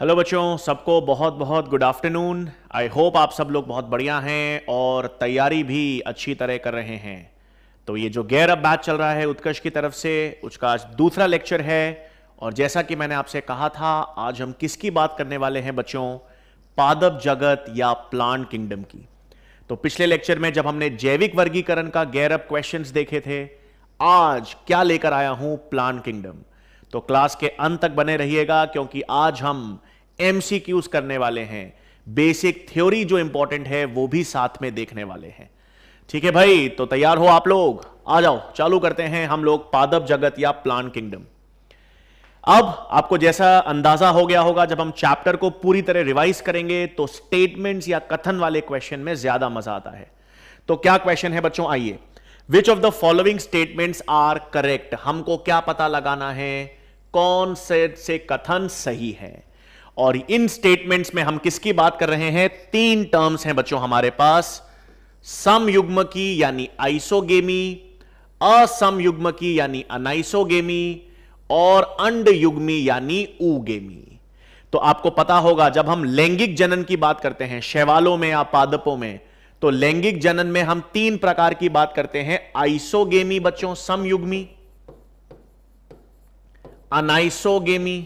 hello बच्चों सबको बहुत बहुत गुड आफ्टरनून आई होप आप सब लोग बहुत बढ़िया हैं और तैयारी भी अच्छी तरह कर रहे हैं तो ये जो गैर अब बात चल रहा है उत्कर्ष की तरफ से उसका आज दूसरा लेक्चर है और जैसा कि मैंने आपसे कहा था आज हम किसकी बात करने वाले हैं बच्चों पादप जगत या प्लांट किंगडम की तो पिछले लेक्चर में जब हमने जैविक वर्गीकरण का गैर अब क्वेश्चन देखे थे आज क्या लेकर आया हूं प्लांट किंगडम तो क्लास के अंत तक बने रहिएगा क्योंकि आज हम एमसीक्यूज करने वाले हैं बेसिक थ्योरी जो इंपॉर्टेंट है वो भी साथ में देखने वाले हैं ठीक है भाई तो तैयार हो आप लोग आ जाओ चालू करते हैं हम लोग पादप जगत या प्लान किंगडम अब आपको जैसा अंदाजा हो गया होगा जब हम चैप्टर को पूरी तरह रिवाइज करेंगे तो स्टेटमेंट्स या कथन वाले क्वेश्चन में ज्यादा मजा आता है तो क्या क्वेश्चन है बच्चों आइए which of the following statements are correct हमको क्या पता लगाना है कौन से, से कथन सही है और इन स्टेटमेंट्स में हम किसकी बात कर रहे हैं तीन टर्म्स हैं बच्चों हमारे पास समयुग्म की यानी आइसोगेमी असमयुग्म की यानी अनाइसोगेमी और अंड युग्मी यानी उगेमी तो आपको पता होगा जब हम लैंगिक जनन की बात करते हैं शैवालों में या पादपों में तो लैंगिक जनन में हम तीन प्रकार की बात करते हैं आइसोगेमी बच्चों समयुग्मी अनाइसोगेमी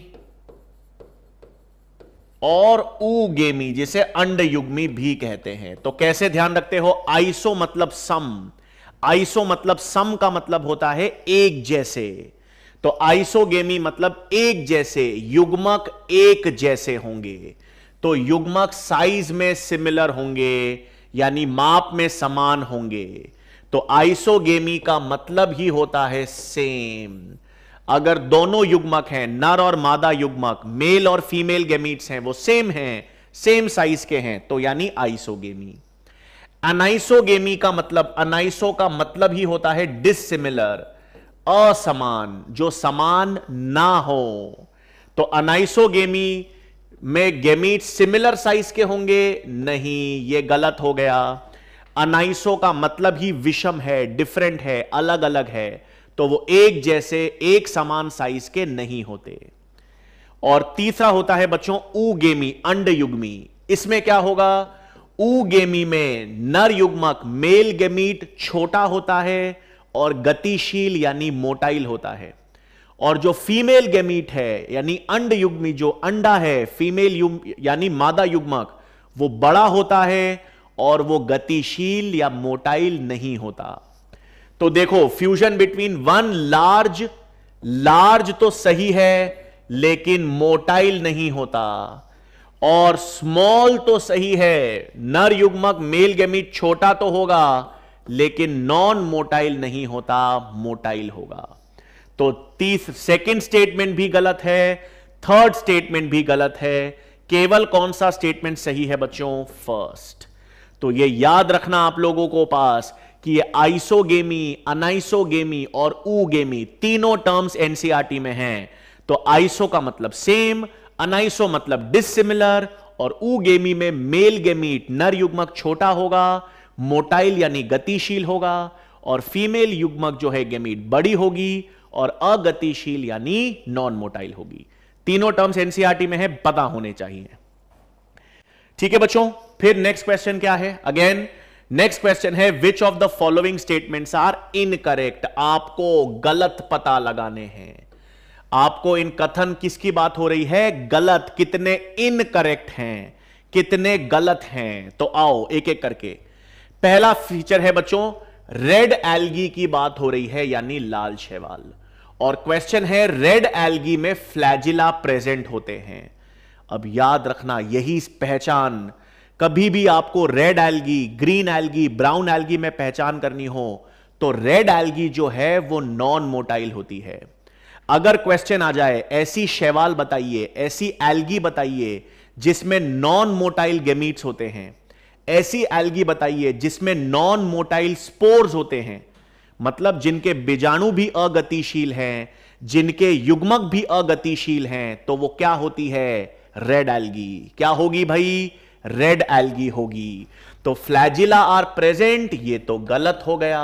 और उगेमी जिसे अंडयुग्मी भी कहते हैं तो कैसे ध्यान रखते हो आइसो मतलब सम आइसो मतलब सम का मतलब होता है एक जैसे तो आइसोगेमी मतलब एक जैसे युग्मक एक जैसे होंगे तो युग्मक साइज में सिमिलर होंगे यानी माप में समान होंगे तो आइसोगेमी का मतलब ही होता है सेम अगर दोनों युग्मक हैं नर और मादा युग्मक मेल और फीमेल गेमीट्स हैं वो सेम हैं सेम साइज के हैं तो यानी आइसोगेमी अनाइसोगेमी का मतलब अनाइसो का मतलब ही होता है डिसिमिलर असमान जो समान ना हो तो अनाइसोगेमी में गेमीट सिमिलर साइज के होंगे नहीं ये गलत हो गया अनाइसो का मतलब ही विषम है डिफरेंट है अलग अलग है तो वो एक जैसे एक समान साइज के नहीं होते और तीसरा होता है बच्चों उगेमी अंड युग्मी इसमें क्या होगा उगेमी में नर युग्मक मेल गेमीट छोटा होता है और गतिशील यानी मोटाइल होता है और जो फीमेल गेमीट है यानी अंड युग्मी जो अंडा है फीमेल यानी मादा युग्मक वो बड़ा होता है और वो गतिशील या मोटाइल नहीं होता तो देखो fusion between one large large तो सही है लेकिन मोटाइल नहीं होता और स्मॉल तो सही है नर युग्मक मेल गैमीट छोटा तो होगा लेकिन नॉन मोटाइल नहीं होता मोटाइल होगा तो तीस सेकेंड स्टेटमेंट भी गलत है थर्ड स्टेटमेंट भी गलत है केवल कौन सा स्टेटमेंट सही है बच्चों फर्स्ट तो ये याद रखना आप लोगों को पास कि ये आइसोगेमी अनाइसोगेमी और ऊगेमी तीनों टर्म्स एनसीआरटी e में हैं तो आइसो का मतलब सेम अनाइसो मतलब डिसिमिलर और ऊगेमी में मेल गेमीट नर युग्मक छोटा होगा मोटाइल यानी गतिशील होगा और फीमेल युग्मक जो है गेमीट बड़ी होगी और अगतिशील यानी नॉन मोटाइल होगी तीनों टर्म्स एनसीआरटी e में है पता होने चाहिए ठीक है बच्चों फिर नेक्स्ट क्वेश्चन क्या है अगेन नेक्स्ट क्वेश्चन है which of the following statements are incorrect आपको गलत पता लगाने हैं आपको इन कथन किसकी बात हो रही है गलत कितने इनकरेक्ट हैं कितने गलत हैं तो आओ एक एक करके पहला फीचर है बच्चों रेड एल्गी की बात हो रही है यानी लाल शैवाल और क्वेश्चन है रेड एल्गी में फ्लैजिला प्रेजेंट होते हैं अब याद रखना यही पहचान कभी भी आपको red algae green algae brown algae में पहचान करनी हो तो रेड एल्गी जो है वो नॉन मोटाइल होती है अगर क्वेश्चन आ जाए ऐसी शैवाल बताइए ऐसी एल्गी बताइए जिसमें नॉन मोटाइल गेमीट्स होते हैं ऐसी एल्गी बताइए जिसमें नॉन मोटाइल स्पोर्स होते हैं मतलब जिनके बीजाणु भी अगतिशील हैं जिनके युग्मक भी अगतिशील हैं तो वो क्या होती है रेड एल्गी क्या होगी भाई रेड एल्गी होगी तो फ्लैजिला आर प्रेजेंट ये तो गलत हो गया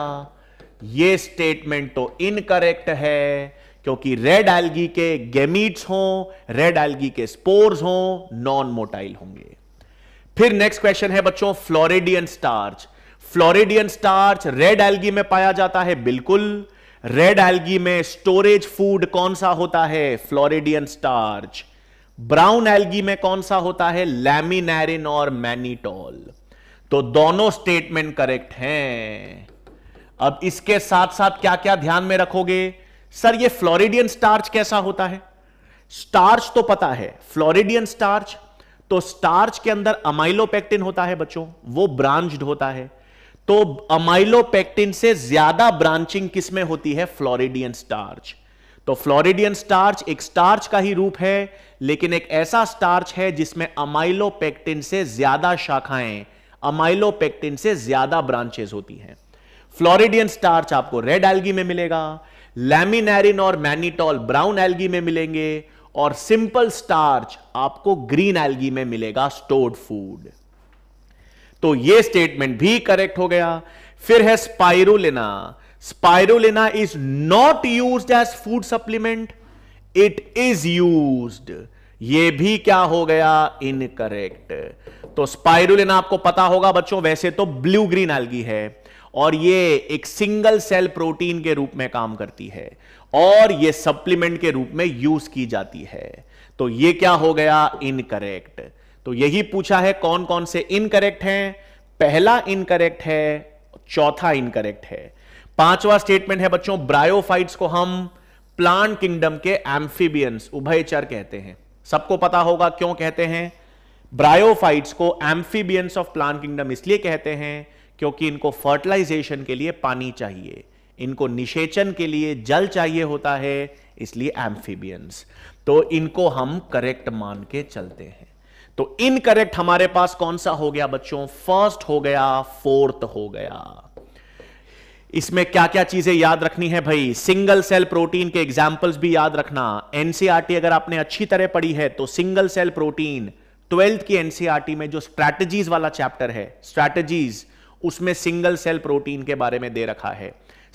ये स्टेटमेंट तो इनकरेक्ट है क्योंकि रेड एल्गी के गेमीट्स हो रेड एल्गी के स्पोर्स हो नॉन मोटाइल होंगे फिर नेक्स्ट क्वेश्चन है बच्चों floridean starch floridean starch red algae में पाया जाता है बिल्कुल रेड एल्गी में स्टोरेज फूड कौन सा होता है फ्लोरिडियन स्टार्च ब्राउन एल्गी में कौन सा होता है लैमिनेरिन और मैनीटोल तो दोनों स्टेटमेंट करेक्ट हैं अब इसके साथ साथ क्या क्या ध्यान में रखोगे सर ये फ्लोरिडियन स्टार्च कैसा होता है स्टार्च तो पता है फ्लोरिडियन स्टार्च तो स्टार्च के अंदर अमाइलोपेक्टिन होता है बच्चों वो ब्रांच्ड होता है तो अमाइलोपेक्टिन से ज्यादा ब्रांचिंग किसमें होती है फ्लोरिडियन स्टार्च तो फ्लोरिडियन स्टार्च एक स्टार्च का ही रूप है लेकिन एक ऐसा स्टार्च है जिसमें अमाइलोपेक्टिन से ज्यादा शाखाएं अमाइलोपेक्टिन से ज्यादा ब्रांचेस होती हैं फ्लोरिडियन स्टार्च आपको रेड एल्गी में मिलेगा लैमिनेरिन और मैनिटॉल ब्राउन एल्गी में मिलेंगे और सिंपल स्टार्च आपको ग्रीन एल्गी में मिलेगा स्टोर्ड फूड तो यह स्टेटमेंट भी करेक्ट हो गया फिर है spirulina spirulina is not used as food supplement it is used ये भी क्या हो गया इनकरेक्ट तो स्पाइरुलिना आपको पता होगा बच्चों वैसे तो ब्लू ग्रीन एल्गी है और ये एक सिंगल सेल प्रोटीन के रूप में काम करती है और ये सप्लीमेंट के रूप में यूज की जाती है तो ये क्या हो गया इनकरेक्ट तो यही पूछा है कौन कौन से इनकरेक्ट हैं पहला इनकरेक्ट है चौथा इनकरेक्ट है पांचवा स्टेटमेंट है बच्चों ब्रायोफाइट्स को हम प्लांट किंगडम के एम्फीबियंस उभयचर कहते हैं सबको पता होगा क्यों कहते हैं ब्रायोफाइट्स को एम्फीबियंस ऑफ प्लांट किंगडम इसलिए कहते हैं क्योंकि इनको फर्टिलाइजेशन के लिए पानी चाहिए इनको निषेचन के लिए जल चाहिए होता है इसलिए एम्फीबियंस तो इनको हम करेक्ट मान के चलते हैं तो इनकरेक्ट हमारे पास कौन सा हो गया बच्चों फर्स्ट हो गया फोर्थ हो गया इसमें क्या क्या चीजें याद रखनी है भाई सिंगल सेल प्रोटीन के एग्जाम्पल्स भी याद रखना एनसीआरटी e अगर आपने अच्छी तरह पढ़ी है तो सिंगल सेल प्रोटीन ट्वेल्थ की एनसीआरटी e में जो स्ट्रैटेजीज वाला चैप्टर है स्ट्रैटेजीज उसमें सिंगल सेल प्रोटीन के बारे में दे रखा है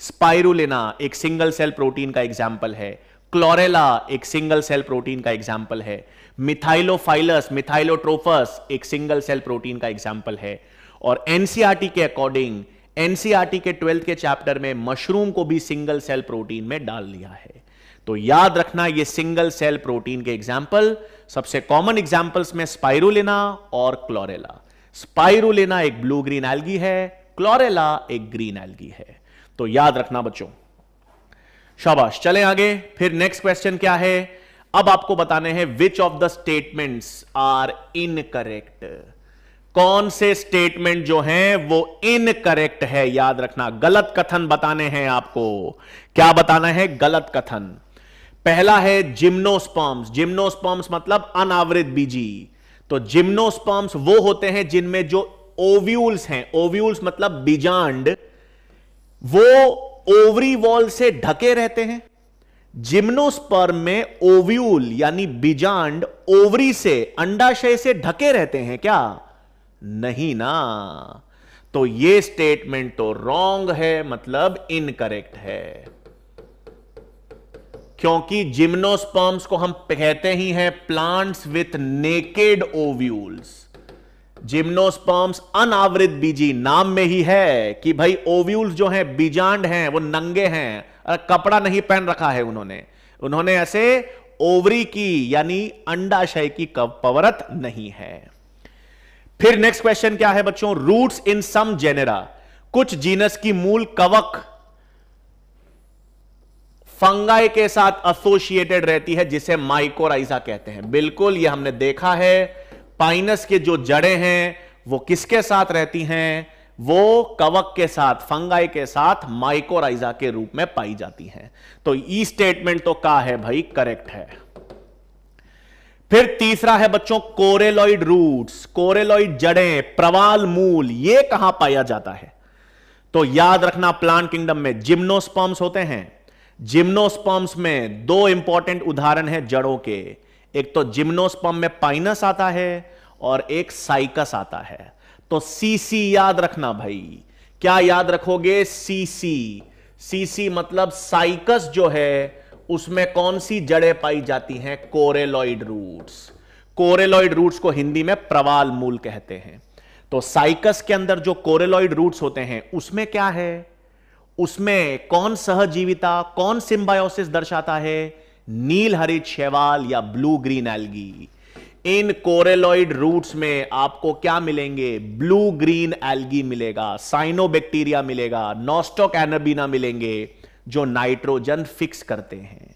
स्पायरुलिना एक सिंगल सेल प्रोटीन का एग्जाम्पल है क्लोरेला एक सिंगल सेल प्रोटीन का एग्जाम्पल है मिथाइलोफाइलस मिथाइलोट्रोफस एक सिंगल सेल प्रोटीन का एग्जाम्पल है और एनसीआरटी e के अकॉर्डिंग एनसीआरटी के ट्वेल्थ के चैप्टर में मशरूम को भी सिंगल सेल प्रोटीन में डाल लिया है तो याद रखना ये सिंगल सेल प्रोटीन के एग्जाम्पल सबसे कॉमन एग्जाम्पल्स में स्पाइरुलिना और क्लोरेला स्पाइरुलिना एक ब्लू ग्रीन एल्गी है क्लोरेला एक ग्रीन एल्गी है तो याद रखना बच्चों शाबाश चले आगे फिर नेक्स्ट क्वेश्चन क्या है अब आपको बताने हैं which of the statements are incorrect कौन से स्टेटमेंट जो हैं वो इनकरेक्ट है याद रखना गलत कथन बताने हैं आपको क्या बताना है गलत कथन पहला है जिम्नोस्पॉम्स जिम्नोस्पॉम्स मतलब अनावृत बीजी तो जिम्नोस्पॉम्स वो होते हैं जिनमें जो ओव्यूल्स हैं ओव्यूल्स मतलब बीजांड वो ओवरी वॉल से ढके रहते हैं जिम्नोस्पर्म में ओव्यूल यानी बीजांड ओवरी से अंडाशय से ढके रहते हैं क्या नहीं ना तो ये स्टेटमेंट तो रॉन्ग है मतलब इनकरेक्ट है क्योंकि जिम्नोस्पर्म्स को हम कहते ही हैं plants with naked ovules gymnosperms अनावृत बीजी नाम में ही है कि भाई ओव्यूल्स जो हैं बीजांड हैं वो नंगे हैं कपड़ा नहीं पहन रखा है उन्होंने उन्होंने ऐसे ओवरी की यानी अंडाशय की कवरत नहीं है फिर नेक्स्ट क्वेश्चन क्या है बच्चों रूट्स इन सम जेनेरा कुछ जीनस की मूल कवक फंगाई के साथ एसोसिएटेड रहती है जिसे माइकोराइजा कहते हैं बिल्कुल ये हमने देखा है पाइनस के जो जड़े हैं वो किसके साथ रहती हैं वो कवक के साथ फंगाई के साथ माइकोराइजा के रूप में पाई जाती हैं तो ई स्टेटमेंट तो का है भाई करेक्ट है फिर तीसरा है बच्चों कोरेलॉइड रूट्स कोरेलॉइड जड़ें प्रवाल मूल ये कहां पाया जाता है तो याद रखना प्लांट किंगडम में जिम्नोस्पर्म्स होते हैं जिम्नोस्पर्म्स में दो इंपॉर्टेंट उदाहरण है जड़ों के एक तो जिम्नोस्पर्म में पाइनस आता है और एक साइकस आता है तो सीसी याद रखना भाई क्या याद रखोगे सीसी सीसी मतलब साइकस जो है उसमें कौन सी जड़ें पाई जाती हैं कोरेलॉइड रूट्स कोरेलॉइड रूट्स को हिंदी में प्रवाल मूल कहते हैं तो साइकस के अंदर जो कोरेलॉइड रूट्स होते हैं उसमें क्या है उसमें कौन सहजीविता कौन सिंबायोसिस दर्शाता है नील हरित शैवाल या blue green algae in coralloid roots में आपको क्या मिलेंगे ब्लू ग्रीन एल्गी मिलेगा साइनोबैक्टीरिया मिलेगा नॉस्टोक एनबीना मिलेंगे जो नाइट्रोजन फिक्स करते हैं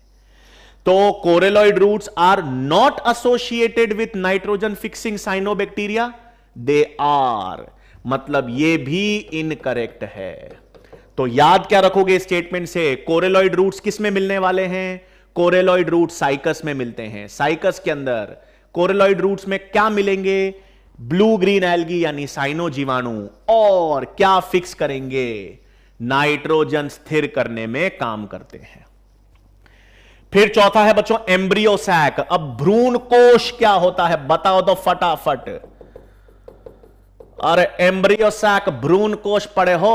तो coralloid roots are not associated with nitrogen fixing cyanobacteria they are मतलब ये भी इनकरेक्ट है तो याद क्या रखोगे स्टेटमेंट से कोरेलॉइड रूट्स किस में मिलने वाले हैं कोरेलॉइड रूट साइकस में मिलते हैं साइकस के अंदर कोरेलॉइड रूट्स में क्या मिलेंगे ब्लू ग्रीन एल्गी यानी साइनो जीवाणु और क्या फिक्स करेंगे नाइट्रोजन स्थिर करने में काम करते हैं फिर चौथा है बच्चों एम्ब्रियोसैक अब भ्रूण कोश क्या होता है बताओ तो फटाफट और एम्ब्रियोसैक भ्रूण कोश पड़े हो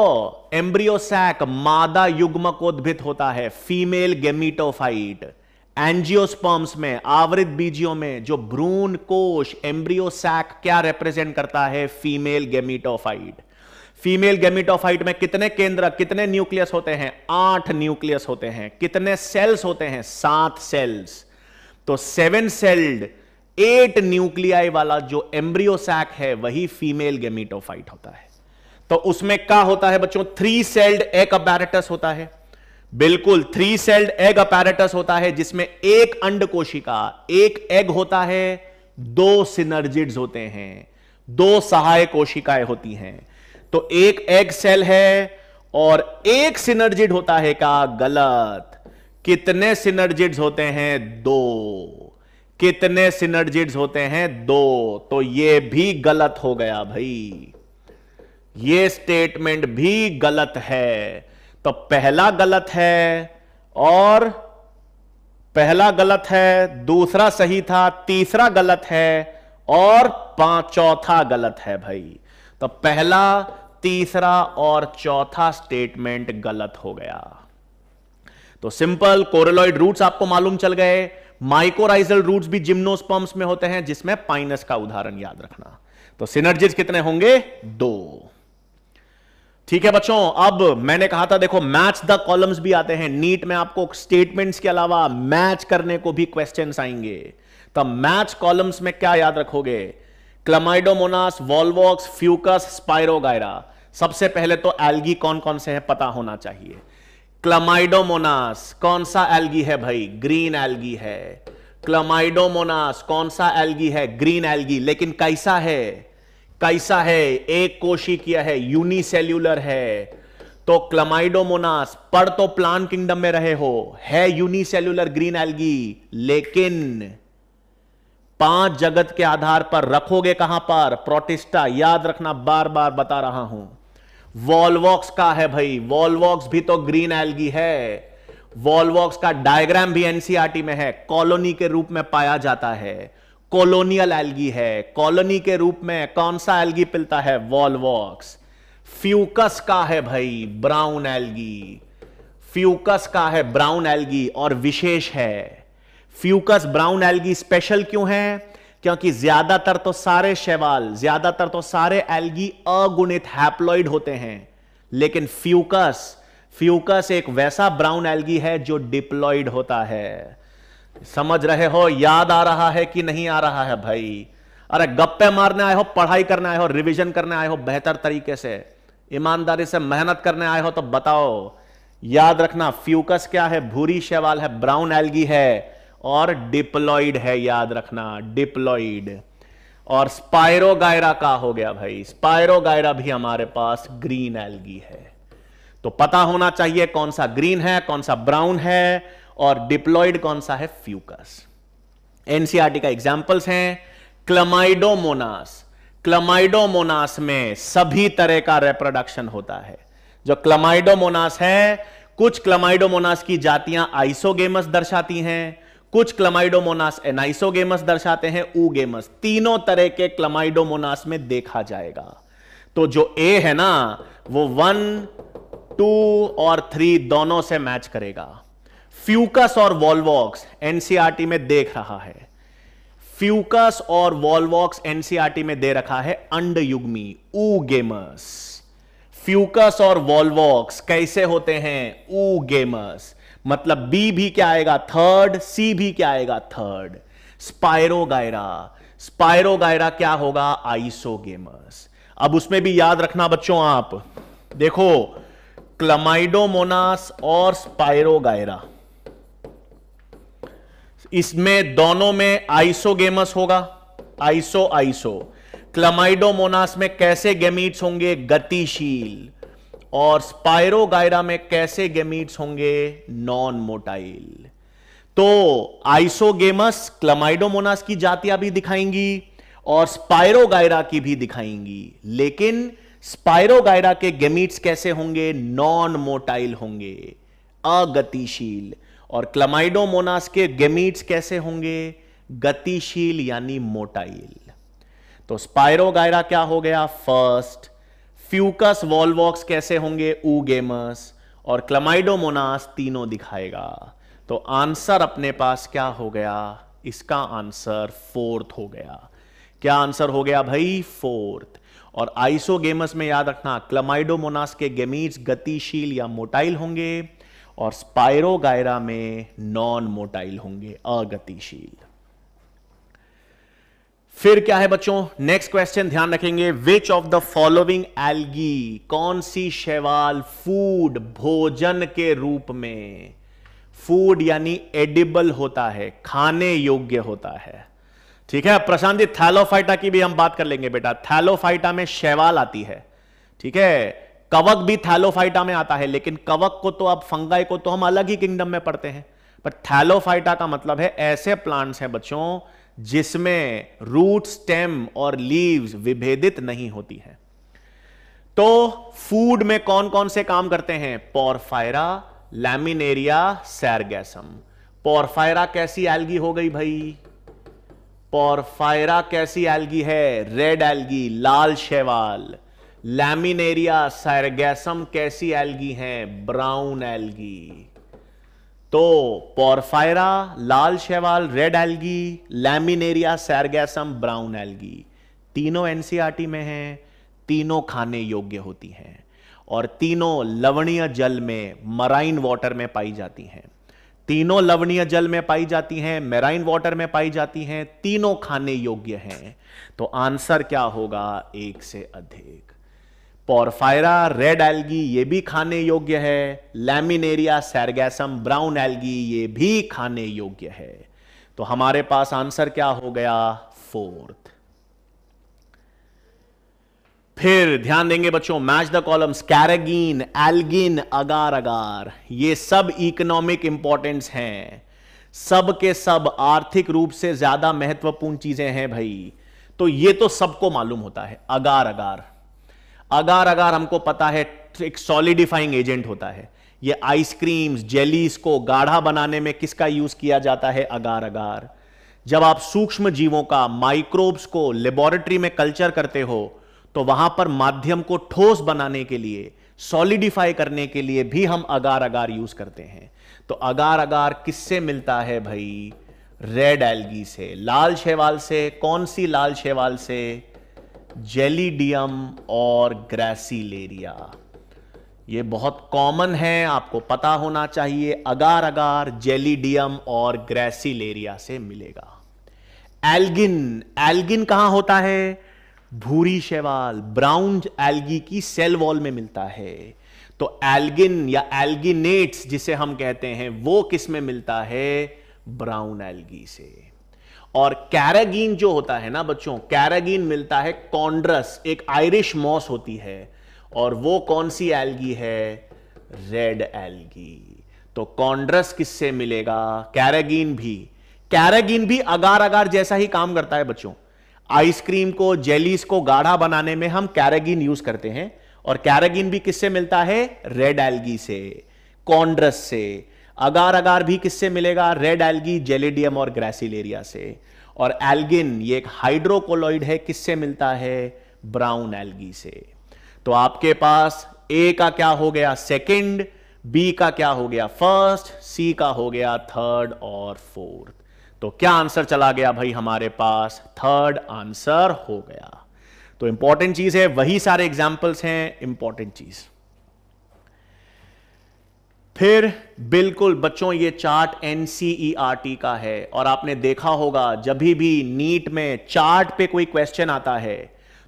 एम्ब्रियोसैक मादा युग्म उद्भित होता है फीमेल गेमिटोफाइट एंजियोस्पर्म्स में आवृत बीजियों में जो भ्रूण कोश एम्ब्रियोसैक क्या रिप्रेजेंट करता है फीमेल गेमिटोफाइट फीमेल गेमिटोफाइट में कितने केंद्र कितने न्यूक्लियस होते हैं आठ न्यूक्लियस होते हैं कितने सेल्स होते हैं सात सेल्स तो सेवन सेल्ड एट न्यूक्लियाई वाला जो एम्ब्रियोसैक है वही फीमेल गेमिटोफाइट होता है तो उसमें क्या होता है बच्चों थ्री सेल्ड एग अपैरेटस होता है बिल्कुल थ्री सेल्ड एग अपैरेटस होता है जिसमें एक अंड कोशिका एक एग होता है दो सिनर्जिड्स होते हैं दो सहायक कोशिकाएं होती हैं तो एक एग सेल है और एक सिनर्जिड होता है का गलत कितने सिनर्जिड्स होते हैं दो कितने सिनर्जिड्स होते हैं दो तो ये भी गलत हो गया भाई ये स्टेटमेंट भी गलत है तो पहला गलत है और पहला गलत है दूसरा सही था तीसरा गलत है और पांच चौथा गलत है भाई तो पहला तीसरा और चौथा स्टेटमेंट गलत हो गया तो सिंपल कोरोलॉइड रूट्स आपको मालूम चल गए माइकोराइजल रूट्स भी जिम्नोस्पर्म्स में होते हैं जिसमें पाइनस का उदाहरण याद रखना तो सिनर्जिज कितने होंगे दो ठीक है बच्चों अब मैंने कहा था देखो मैच द कॉलम्स भी आते हैं नीट में आपको स्टेटमेंट्स के अलावा मैच करने को भी क्वेश्चन आएंगे तो मैच कॉलम्स में क्या याद रखोगे क्लमाइडोमोनास वॉल्वॉक्स फ्यूकस स्पायरोगायरा सबसे पहले तो एल्गी कौन कौन से हैं पता होना चाहिए क्लमाइडोमोनास कौन सा एल्गी है भाई ग्रीन एल्गी है क्लमाइडोमोनास कौन सा एल्गी है ग्रीन एल्गी लेकिन कैसा है कैसा है एक कोशी किया है यूनिसेल्यूलर है तो क्लमाइडोमोनास पर तो प्लांट किंगडम में रहे हो है यूनिसेल्यूलर ग्रीन एल्गी लेकिन पांच जगत के आधार पर रखोगे कहां पर प्रोटिस्टा याद रखना बार बार बता रहा हूं वॉलवॉक्स का है भाई वॉलवॉक्स भी तो ग्रीन एल्गी है वॉलवॉक्स का डायग्राम भी एनसीआरटी e में है कॉलोनी के रूप में पाया जाता है कॉलोनियल एल्गी है कॉलोनी के रूप में कौन सा एल्गी पिलता है वॉलवॉक्स फ्यूकस का है भाई ब्राउन एल्गी फ्यूकस का है ब्राउन एल्गी और विशेष है फ्यूकस ब्राउन एल्गी स्पेशल क्यों है क्योंकि ज्यादातर तो सारे शैवाल ज्यादातर तो सारे एल्गी अगुणित हैप्लॉइड होते हैं लेकिन फ्यूकस फ्यूकस एक वैसा ब्राउन एल्गी है जो डिप्लॉइड होता है समझ रहे हो याद आ रहा है कि नहीं आ रहा है भाई अरे गप्पे मारने आए हो पढ़ाई करने आए हो रिवीजन करने आए हो बेहतर तरीके से ईमानदारी से मेहनत करने आए हो तो बताओ याद रखना फ्यूकस क्या है भूरी शैवाल है ब्राउन एल्गी है और डिप्लॉइड है याद रखना डिप्लॉइड और स्पायरोगायरा का हो गया भाई स्पायरोगायरा भी हमारे पास ग्रीन एल्गी है तो पता होना चाहिए कौन सा ग्रीन है कौन सा ब्राउन है और डिप्लॉइड कौन सा है फ्यूकस एनसीआरटी e का एग्जाम्पल्स हैं क्लमाइडोमोनास क्लमाइडोमोनास में सभी तरह का रिप्रोडक्शन होता है जो क्लमाइडोमोनास है कुछ क्लमाइडोमोनास की जातियां आइसोगेमस दर्शाती हैं कुछ क्लमाइडोमोनास एनाइसोगेमस दर्शाते हैं ऊगेमस तीनों तरह के क्लमाइडोमोनास में देखा जाएगा तो जो ए है ना वो वन टू और थ्री दोनों से मैच करेगा फ्यूकस और वॉलवॉक्स एनसीआरटी में देख रहा है फ्यूकस और वॉलवॉक्स एनसीआरटी में दे रखा है अंड युग्मी ऊ गेमस फ्यूकस और वॉलवॉक्स कैसे होते हैं ऊ गेमस मतलब बी भी क्या आएगा थर्ड सी भी क्या आएगा थर्ड स्पायरोगायरा स्पायरोगायरा क्या होगा आइसोगेमस अब उसमें भी याद रखना बच्चों आप देखो क्लमाइडोमोनास और स्पायरोगायरा इसमें दोनों में आइसोगेमस होगा आइसो आइसो क्लमाइडोमोनास में कैसे गेमीट्स होंगे गतिशील और स्पायरोगायरा में कैसे गेमीट्स होंगे नॉन मोटाइल तो आइसोगेमस क्लमाइडोमोनास की जातियां भी दिखाएंगी और स्पायरोगायरा की भी दिखाएंगी लेकिन स्पायरोगायरा के गेमीट्स कैसे होंगे नॉन मोटाइल होंगे अगतिशील और क्लमाइडोमोनास के गेमीट्स कैसे होंगे गतिशील यानी मोटाइल तो स्पायरोगायरा क्या हो गया फर्स्ट फ्यूकस वॉलवॉक्स कैसे होंगे ऊ गेमस और क्लमाइडोमोनास तीनों दिखाएगा तो आंसर अपने पास क्या हो गया इसका आंसर फोर्थ हो गया क्या आंसर हो गया भाई फोर्थ और आइसोगेमस में याद रखना क्लमाइडोमोनास के गेमीट्स गतिशील या मोटाइल होंगे और स्पायरोगायरा में नॉन मोटाइल होंगे अगतिशील फिर क्या है बच्चों नेक्स्ट क्वेश्चन ध्यान रखेंगे which of the following algae कौन सी शैवाल फूड भोजन के रूप में फूड यानी एडिबल होता है खाने योग्य होता है ठीक है प्रशांत जी थैलोफाइटा की भी हम बात कर लेंगे बेटा थैलोफाइटा में शैवाल आती है ठीक है कवक भी थैलोफाइटा में आता है लेकिन कवक को तो अब फंगाई को तो हम अलग ही किंगडम में पढ़ते हैं पर थैलोफाइटा का मतलब है ऐसे प्लांट्स हैं बच्चों जिसमें रूट स्टेम और लीव्स विभेदित नहीं होती है तो फूड में कौन कौन से काम करते हैं पोरफायरा लैमिनेरिया सैरगैसम पोरफायरा कैसी एल्गी हो गई भाई पोरफायरा कैसी एल्गी है रेड एल्गी लाल शेवाल लैमिनेरिया सैरगैसम कैसी एल्गी है ब्राउन एल्गी तो पोरफायरा लाल शैवाल red algae Laminaria Sargassum brown algae तीनों एनसीआरटी में हैं तीनों खाने योग्य होती हैं और तीनों लवणीय जल में मराइन वाटर में पाई जाती हैं तीनों लवणीय जल में पाई जाती हैं मेराइन वाटर में पाई जाती हैं तीनों खाने योग्य हैं तो आंसर क्या होगा एक से अधिक पोरफायरा रेड एल्गी ये भी खाने योग्य है लैमिनेरिया सैरगैसम ब्राउन एल्गी ये भी खाने योग्य है तो हमारे पास आंसर क्या हो गया फोर्थ फिर ध्यान देंगे बच्चों match the columns carrageenan algin agar agar ये सब इकोनॉमिक इंपॉर्टेंस हैं सब के सब आर्थिक रूप से ज्यादा महत्वपूर्ण चीजें हैं भाई तो ये तो सबको मालूम होता है अगार अगार अगार अगर हमको पता है एक सॉलिडिफाइंग एजेंट होता है ये आइसक्रीम्स जेलीस को गाढ़ा बनाने में किसका यूज किया जाता है अगार अगार जब आप सूक्ष्म जीवों का माइक्रोब्स को लेबोरेटरी में कल्चर करते हो तो वहां पर माध्यम को ठोस बनाने के लिए सॉलिडिफाई करने के लिए भी हम अगार अगार यूज करते हैं तो अगार अगार किससे मिलता है भाई रेड एल्गी से लाल शेवाल से कौन सी लाल शेवाल से जेलीडियम और ग्रेसिलेरिया ये बहुत कॉमन है आपको पता होना चाहिए अगार अगार जेलीडियम और ग्रेसिलेरिया से मिलेगा एल्गिन एल्गिन कहां होता है भूरी शैवाल ब्राउन एल्गी की सेल वॉल में मिलता है तो एल्गिन या एल्गिनेट्स जिसे हम कहते हैं वो किस में मिलता है ब्राउन एल्गी से और कैरागीन जो होता है ना बच्चों कैरागीन मिलता है कॉन्ड्रस एक आयरिश मॉस होती है और वो कौन सी एल्गी है रेड एल्गी तो कॉन्ड्रस किससे मिलेगा कैरागीन भी कैरागीन भी अगार अगार जैसा ही काम करता है बच्चों आइसक्रीम को जेलीस को गाढ़ा बनाने में हम कैरागीन यूज करते हैं और कैरागीन भी किससे मिलता है रेड एल्गी से कॉन्ड्रस से अगार अगार भी किससे मिलेगा रेड एल्गी जेलेडियम और ग्रेसिलेरिया से और एल्गिन ये एक हाइड्रोकोलॉइड है किससे मिलता है ब्राउन एल्गी से तो आपके पास ए का क्या हो गया सेकेंड बी का क्या हो गया फर्स्ट सी का हो गया थर्ड और फोर्थ तो क्या आंसर चला गया भाई हमारे पास थर्ड आंसर हो गया तो इंपॉर्टेंट चीज है वही सारे एग्जाम्पल्स हैं इंपॉर्टेंट चीज़ फिर बिल्कुल बच्चों ये चार्ट एन e का है और आपने देखा होगा जब भी नीट में चार्ट पे कोई क्वेश्चन आता है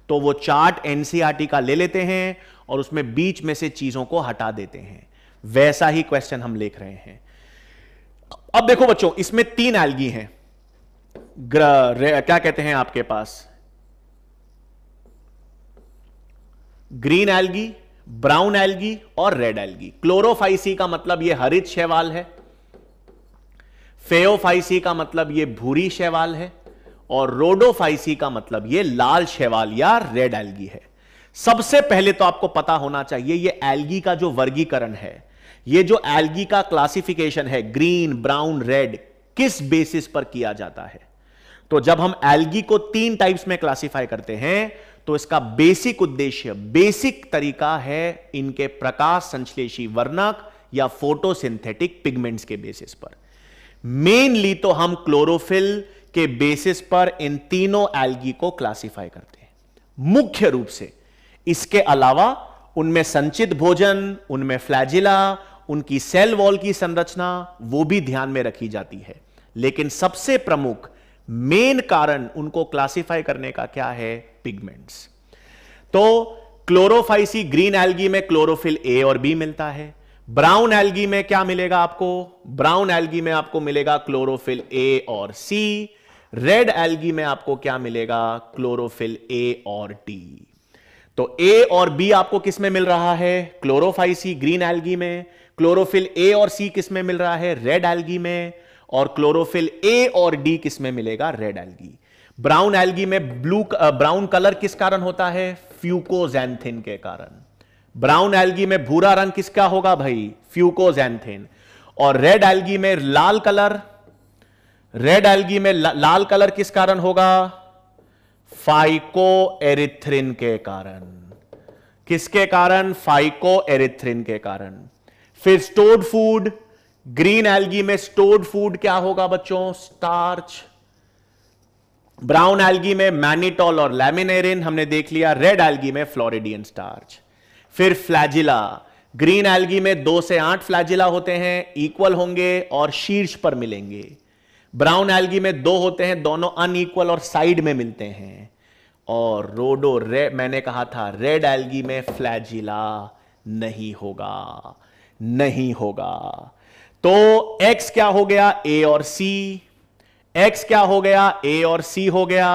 तो वो चार्ट एन e का ले लेते हैं और उसमें बीच में से चीजों को हटा देते हैं वैसा ही क्वेश्चन हम लिख रहे हैं अब देखो बच्चों इसमें तीन एल्गी हैं क्या कहते हैं आपके पास ग्रीन एल्गी ब्राउन एल्गी और रेड एल्गी क्लोरोफाइसी का मतलब ये हरित शैवाल है फेओफाइसी का मतलब ये भूरी शैवाल है और रोडोफाइसी का मतलब ये लाल शैवाल या रेड एल्गी है सबसे पहले तो आपको पता होना चाहिए ये एल्गी का जो वर्गीकरण है ये जो एल्गी का क्लासिफिकेशन है ग्रीन ब्राउन रेड किस बेसिस पर किया जाता है तो जब हम एल्गी को तीन टाइप्स में क्लासिफाई करते हैं तो इसका बेसिक उद्देश्य बेसिक तरीका है इनके प्रकाश संश्लेषी वर्णक या फोटोसिंथेटिक पिगमेंट्स के बेसिस पर मेनली तो हम क्लोरोफिल के बेसिस पर इन तीनों एल्गी को क्लासिफाई करते हैं मुख्य रूप से इसके अलावा उनमें संचित भोजन उनमें फ्लैजिला उनकी सेल वॉल की संरचना वो भी ध्यान में रखी जाती है लेकिन सबसे प्रमुख मेन कारण उनको क्लासिफाई करने का क्या है पिगमेंट्स तो क्लोरोफाइसी ग्रीन एल्गी में क्लोरोफिल ए और बी मिलता है ब्राउन एल्गी में क्या मिलेगा आपको ब्राउन एल्गी में आपको मिलेगा क्लोरोफिल ए और सी रेड एल्गी में आपको क्या मिलेगा क्लोरोफिल ए और टी तो ए और बी आपको किस में मिल रहा है क्लोरोफाइसी ग्रीन एल्गी में क्लोरोफिल ए और सी किस में मिल रहा है रेड एल्गी में और क्लोरोफिल ए और डी किसमें मिलेगा रेड एल्गी ब्राउन एल्गी में ब्लू ब्राउन कलर किस कारण होता है फ्यूकोजैंथिन के कारण ब्राउन एल्गी में भूरा रंग किसका होगा भाई फ्यूकोजैंथिन और रेड एल्गी में लाल कलर रेड एल्गी में ला, लाल कलर किस कारण होगा फाइको एरिथ्रिन के कारण किसके कारण फाइको एरिथ्रिन के कारण फिर स्टोर्ड फूड ग्रीन एल्गी में स्टोर्ड फूड क्या होगा बच्चों स्टार्च ब्राउन एल्गी में मैनिटॉल और लैमिनेरिन हमने देख लिया रेड एल्गी में फ्लोरिडियन स्टार्च फिर फ्लैजिला ग्रीन एल्गी में दो से आठ फ्लैजिला होते हैं इक्वल होंगे और शीर्ष पर मिलेंगे ब्राउन एल्गी में दो होते हैं दोनों अनइक्वल और साइड में मिलते हैं और रोडो रे मैंने कहा था रेड एल्गी में फ्लैजिला नहीं होगा नहीं होगा तो x क्या हो गया a और c x क्या हो गया a और c हो गया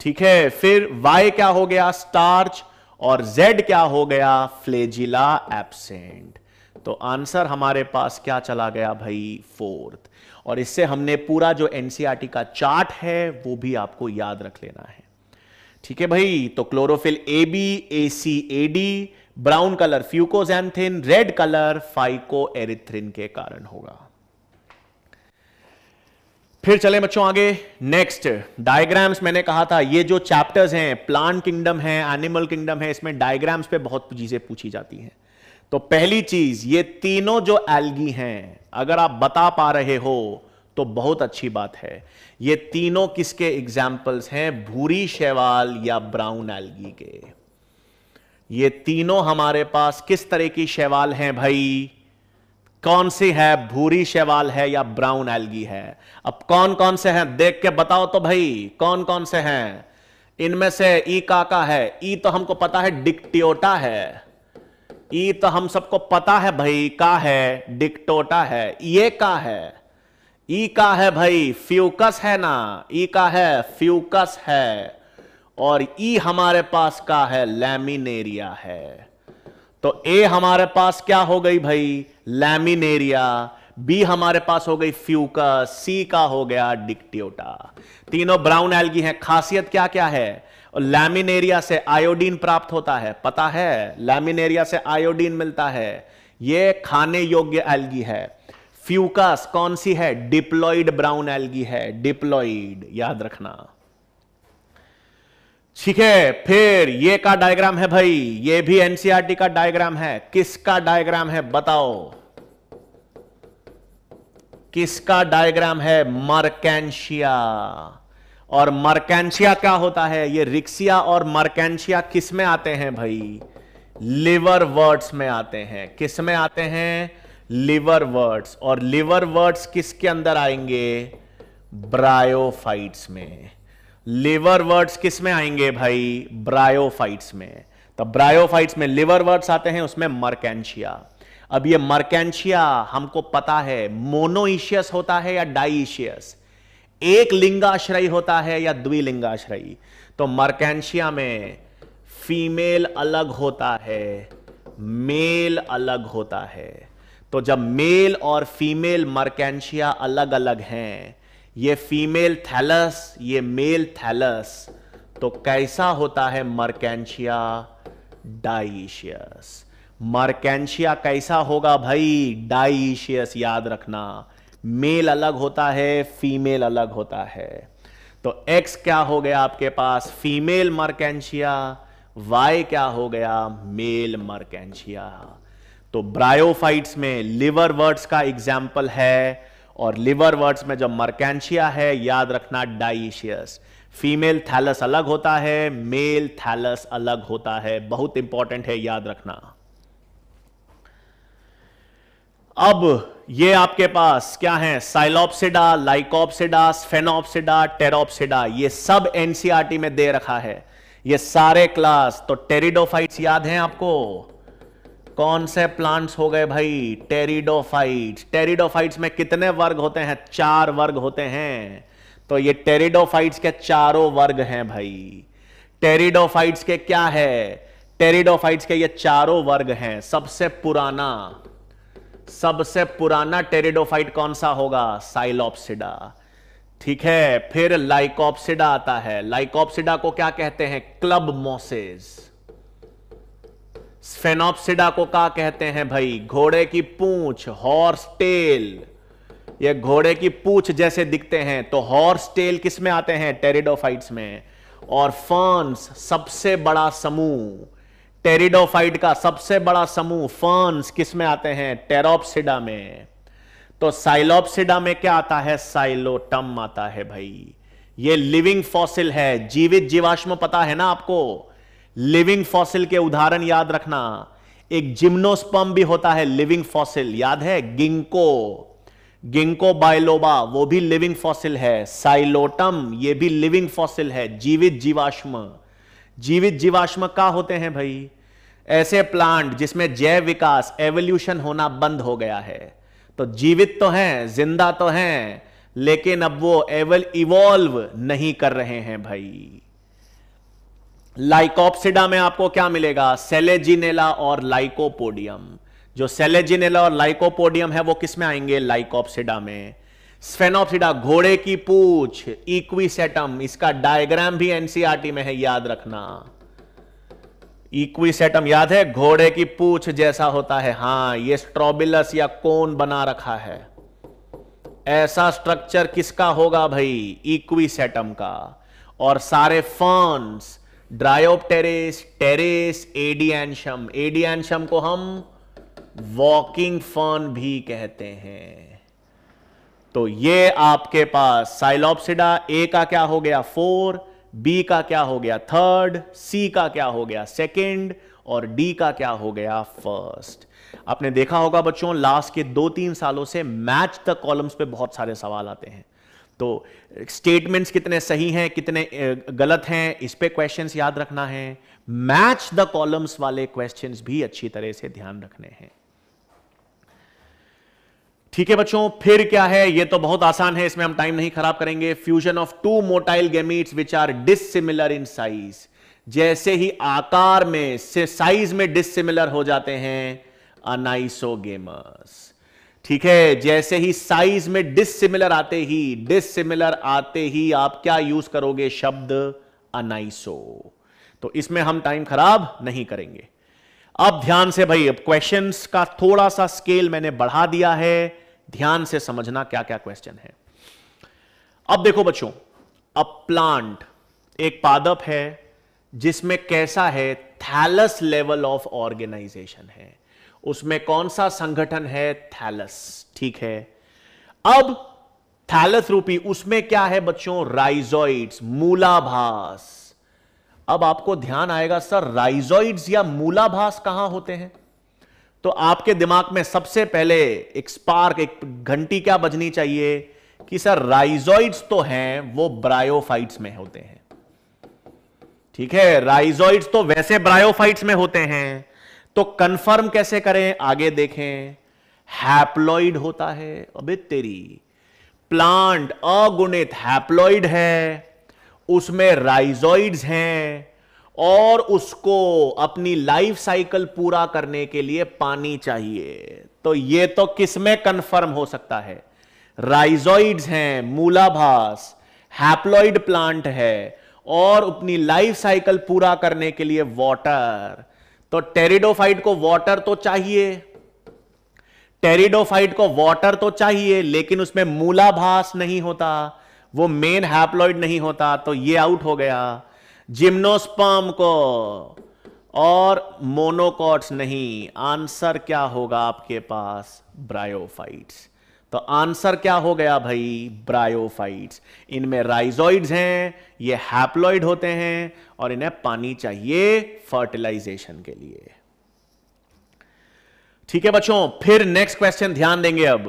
ठीक है फिर y क्या हो गया स्टार्च और z क्या हो गया फ्लेजिला एबसेंट तो आंसर हमारे पास क्या चला गया भाई फोर्थ और इससे हमने पूरा जो एनसीआरटी e का चार्ट है वो भी आपको याद रख लेना है ठीक है भाई तो chlorophyll a b a c a d brown colour fucoxanthin red colour phycoerythrin के कारण होगा फिर चले बच्चों आगे नेक्स्ट डायग्राम्स मैंने कहा था ये जो चैप्टर्स हैं प्लांट किंगडम है एनिमल किंगडम है इसमें डायग्राम्स पे बहुत चीजें पूछी जाती हैं तो पहली चीज ये तीनों जो एल्गी हैं अगर आप बता पा रहे हो तो बहुत अच्छी बात है ये तीनों किसके एग्जाम्पल्स हैं भूरी शैवाल या ब्राउन एल्गी के ये तीनों हमारे पास किस तरह की शैवाल हैं भाई कौन सी है भूरी शैवाल है या ब्राउन एल्गी है अब कौन कौन से हैं देख के बताओ तो भाई कौन कौन से हैं इनमें से ई काका है ई तो हमको पता है डिक्टियोटा है ई तो हम सबको पता है भाई का है डिक्टोटा है ये का है ई का है भाई फ्यूकस है ना ई का है फ्यूकस है और ई हमारे पास का है लैमिनेरिया है तो ए हमारे पास क्या हो गई भाई लैमिनेरिया बी हमारे पास हो गई फ्यूकस सी का हो गया डिक्टियोटा तीनों ब्राउन एल्गी हैं खासियत क्या क्या है लैमिनेरिया से आयोडीन प्राप्त होता है पता है लैमिनेरिया से आयोडीन मिलता है यह खाने योग्य एल्गी है फ्यूकस कौन सी है डिप्लॉइड ब्राउन एल्गी है डिप्लॉइड याद रखना सीखे फिर ये का डायग्राम है भाई ये भी एनसीआरटी e का डायग्राम है किसका डायग्राम है बताओ किसका डायग्राम है मर्केंशिया और मर्केंशिया क्या होता है ये रिक्सिया और मर्कैंशिया किस में आते हैं भाई लिवर वर्ड्स में आते हैं किस में आते हैं लिवर वर्ड्स और लिवर वर्ड्स किसके अंदर आएंगे ब्रायोफाइट्स में लिवर वर्ड्स किस में आएंगे भाई ब्रायोफाइट्स में तो ब्रायोफाइट्स में लिवर वर्ड्स आते हैं उसमें मर्कैंशिया अब ये मर्कैंशिया हमको पता है मोनोइशियस होता है या डाइशियस एक लिंगाश्रयी होता है या द्विलिंगाश्रयी तो मर्कैंशिया में फीमेल अलग होता है मेल अलग होता है तो जब मेल और फीमेल मर्कैंशिया अलग अलग हैं ये फीमेल थैलस ये मेल थैलस तो कैसा होता है मर्कैंशिया डाइशियस मर्कैंशिया कैसा होगा भाई डाइशियस याद रखना मेल अलग होता है फीमेल अलग होता है तो एक्स क्या हो गया आपके पास फीमेल मर्कैंशिया वाई क्या हो गया मेल मर्कैंशिया तो ब्रायोफाइट्स में लिवर वर्ड्स का एग्जाम्पल है और लिवर वर्ड्स में जो मर्कैंशिया है याद रखना डाइशियस फीमेल थैलस अलग होता है मेल थैलस अलग होता है बहुत इंपॉर्टेंट है याद रखना अब ये आपके पास क्या है साइलोप्सिडा लाइकोप्सिडा स्फेनोप्सिडा टेरोप्सिडा ये सब एनसीआरटी e में दे रखा है ये सारे क्लास तो टेरिडोफाइट्स याद हैं आपको कौन से प्लांट्स हो गए भाई टेरिडोफाइट टेरिडोफाइट्स में कितने वर्ग होते हैं चार वर्ग होते हैं तो ये टेरिडोफाइट्स के चारों वर्ग हैं भाई टेरिडोफाइट्स के क्या है टेरिडोफाइट्स के ये चारों वर्ग हैं सबसे पुराना सबसे पुराना टेरिडोफाइट कौन सा होगा साइलोप्सिडा ठीक है फिर लाइकोप्सिडा आता है लाइकोप्सिडा को क्या कहते हैं क्लब मोसेस स्फेनोपसिडा को क्या कहते हैं भाई घोड़े की पूछ हॉर्स टेल ये घोड़े की पूछ जैसे दिखते हैं तो हॉर्स टेल किस में आते हैं टेरिडोफाइट्स में और फर्न्स सबसे बड़ा समूह टेरिडोफाइट का सबसे बड़ा समूह फर्न्स किस में आते हैं टेरोप्सिडा में तो साइलोपसिडा में क्या आता है साइलोटम आता है भाई ये लिविंग फॉसिल है जीवित जीवाश्म पता है ना आपको लिविंग फॉसिल के उदाहरण याद रखना एक जिम्नोस्पम भी होता है लिविंग फॉसिल याद है गिंको गिंको बायलोबा वो भी लिविंग फॉसिल है साइलोटम ये भी लिविंग फॉसिल है जीवित जीवाश्म जीवित जीवाश्म का होते हैं भाई ऐसे प्लांट जिसमें जैव विकास एवोल्यूशन होना बंद हो गया है तो जीवित तो हैं जिंदा तो हैं लेकिन अब वो एवल इवॉल्व नहीं कर रहे हैं भाई लाइकोप्सिडा में आपको क्या मिलेगा सेलेजिनेला और लाइकोपोडियम जो सेलेजिनेला और लाइकोपोडियम है वो किसमें आएंगे लाइकोप्सिडा में स्फेनोप्सिडा घोड़े की पूछ इक्विसेटम इसका डायग्राम भी एनसीआरटी में है याद रखना इक्विसेटम याद है घोड़े की पूछ जैसा होता है हां ये स्ट्रॉबिलस या कोन बना रखा है ऐसा स्ट्रक्चर किसका होगा भाई इक्विसेटम का और सारे ferns Dryopteris Pteris Adiantum Adiantum को हम वॉकिंग फर्न भी कहते हैं तो ये आपके पास साइलॉप्सिडा ए का क्या हो गया फोर बी का क्या हो गया थर्ड सी का क्या हो गया सेकेंड और डी का क्या हो गया फर्स्ट आपने देखा होगा बच्चों लास्ट के दो तीन सालों से मैच द कॉलम्स पे बहुत सारे सवाल आते हैं तो स्टेटमेंट्स uh, कितने सही हैं कितने uh, गलत हैं इस पे क्वेश्चंस याद रखना है मैच द कॉलम्स वाले क्वेश्चंस भी अच्छी तरह से ध्यान रखने हैं ठीक है बच्चों फिर क्या है ये तो बहुत आसान है इसमें हम टाइम नहीं खराब करेंगे fusion of two motile gametes which are dissimilar in size जैसे ही आकार में साइज में डिसिमिलर हो जाते हैं अनाइसो गेमर्स ठीक है जैसे ही साइज में डिसिमिलर आते ही डिसिमिलर आते ही आप क्या यूज करोगे शब्द अनाइसो तो इसमें हम टाइम खराब नहीं करेंगे अब ध्यान से भाई अब क्वेश्चंस का थोड़ा सा स्केल मैंने बढ़ा दिया है ध्यान से समझना क्या क्या क्वेश्चन है अब देखो बच्चों अब प्लांट एक पादप है जिसमें कैसा है थैलस लेवल ऑफ ऑर्गेनाइजेशन है उसमें कौन सा संगठन है थैलस ठीक है अब थैलस रूपी उसमें क्या है बच्चों राइजोइड्स मूलाभास अब आपको ध्यान आएगा सर राइजोइड्स या मूलाभास कहां होते हैं तो आपके दिमाग में सबसे पहले एक स्पार्क एक घंटी क्या बजनी चाहिए कि सर राइजोइड्स तो हैं वो ब्रायोफाइट्स में होते हैं ठीक है राइजोइड्स तो वैसे ब्रायोफाइट्स में होते हैं तो कंफर्म कैसे करें आगे देखें हैप्लॉइड होता है अबे तेरी प्लांट अगुणित हैप्लॉइड है उसमें राइजॉइड हैं और उसको अपनी लाइफ साइकिल पूरा करने के लिए पानी चाहिए तो ये तो किसमें कंफर्म हो सकता है राइजॉइड हैं मूलाभास हैप्लॉइड प्लांट है और अपनी लाइफ साइकिल पूरा करने के लिए वाटर तो टेरिडोफाइट को वाटर तो चाहिए टेरिडोफाइट को वाटर तो चाहिए लेकिन उसमें मूलाभास नहीं होता वो मेन हैप्लॉइड नहीं होता तो ये आउट हो गया जिम्नोस्पर्म को और मोनोकॉट्स नहीं आंसर क्या होगा आपके पास ब्रायोफाइट्स तो आंसर क्या हो गया भाई ब्रायोफाइट्स इनमें राइजोइड्स हैं ये हैप्लॉइड होते हैं और इन्हें पानी चाहिए फर्टिलाइजेशन के लिए ठीक है बच्चों फिर नेक्स्ट क्वेश्चन ध्यान देंगे अब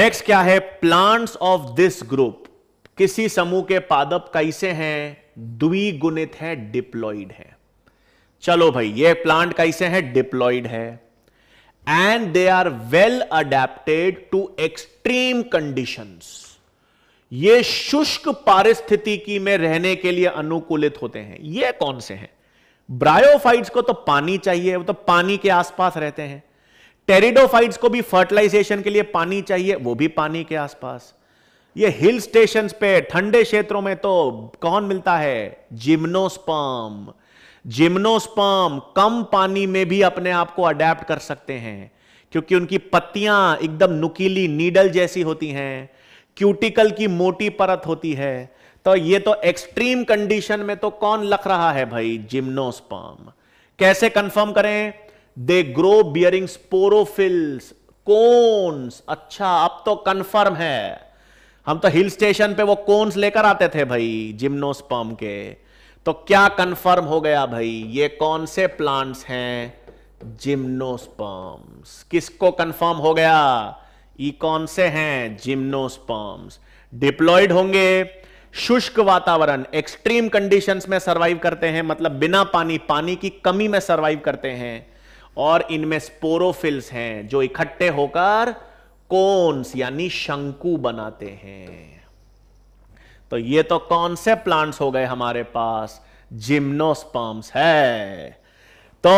नेक्स्ट क्या है प्लांट्स ऑफ दिस ग्रुप किसी समूह के पादप कैसे हैं द्विगुणित है डिप्लॉइड है चलो भाई ये प्लांट कैसे है डिप्लॉइड है and they are well adapted to extreme condition ये शुष्क पारिस्थितिकी में रहने के लिए अनुकूलित होते हैं ये कौन से हैं ब्रायोफाइट्स को तो पानी चाहिए वो तो पानी के आसपास रहते हैं टेरिडोफाइट्स को भी फर्टिलाइजेशन के लिए पानी चाहिए वो भी पानी के आसपास ये हिल स्टेशन पे ठंडे क्षेत्रों में तो कौन मिलता है जिम्नोस्पर्म जिम्नोस्पर्म कम पानी में भी अपने आप को अडेप्ट कर सकते हैं क्योंकि उनकी पत्तियां एकदम नुकीली नीडल जैसी होती हैं क्यूटिकल की मोटी परत होती है तो ये तो एक्सट्रीम कंडीशन में तो कौन लख रहा है भाई जिम्नोस्पर्म कैसे कंफर्म करें they grow bearing sporophylls cones अच्छा अब तो कंफर्म है हम तो हिल स्टेशन पे वो कोन्स लेकर आते थे भाई जिम्नोस्पर्म के तो क्या कंफर्म हो गया भाई ये कौन से प्लांट्स हैं जिम्नोस्पर्म्स किसको कंफर्म हो गया ये कौन से हैं जिम्नोस्पर्म्स डिप्लॉयड होंगे शुष्क वातावरण एक्सट्रीम कंडीशंस में सरवाइव करते हैं मतलब बिना पानी पानी की कमी में सरवाइव करते हैं और इनमें स्पोरोफिल्स हैं जो इकट्ठे होकर कोन्स यानी शंकु बनाते हैं तो ये तो कौन से प्लांट्स हो गए हमारे पास जिम्नोस्पर्म्स है तो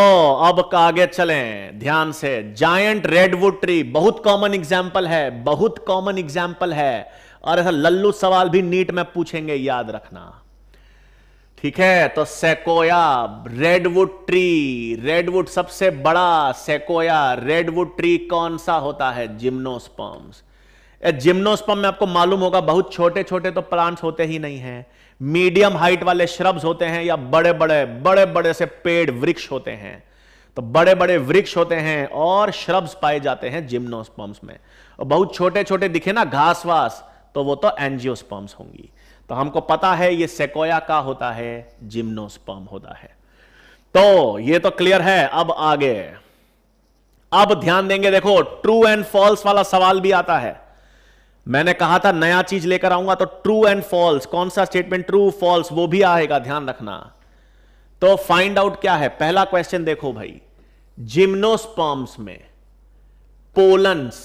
अब आगे चलें ध्यान से जायंट रेडवुड ट्री बहुत कॉमन एग्जाम्पल है बहुत कॉमन एग्जाम्पल है और ऐसा लल्लू सवाल भी नीट में पूछेंगे याद रखना ठीक है तो सेकोया रेडवुड ट्री रेडवुड सबसे बड़ा सेकोया रेडवुड ट्री कौन सा होता है जिम्नोस्पर्म्स जिम्नोस्पम में आपको मालूम होगा बहुत छोटे छोटे तो प्लांट्स होते ही नहीं हैं मीडियम हाइट वाले श्रब्स होते हैं या बड़े बड़े बड़े बड़े से पेड़ वृक्ष होते हैं तो बड़े बड़े वृक्ष होते हैं और श्रब्स पाए जाते हैं जिम्नोस्पम्स में और बहुत छोटे छोटे दिखे ना घास वास तो वो तो एंजियोस्पम्स होंगी तो हमको पता है ये सेकोया का होता है जिम्नोस्पम होता है तो ये तो क्लियर है अब आगे अब ध्यान देंगे देखो ट्रू एंड फॉल्स वाला सवाल भी आता है मैंने कहा था नया चीज लेकर आऊंगा तो ट्रू एंड फॉल्स कौन सा स्टेटमेंट ट्रू फॉल्स वो भी आएगा ध्यान रखना तो फाइंड आउट क्या है पहला क्वेश्चन देखो भाई जिम्नोस्पर्म्स में पोलन्स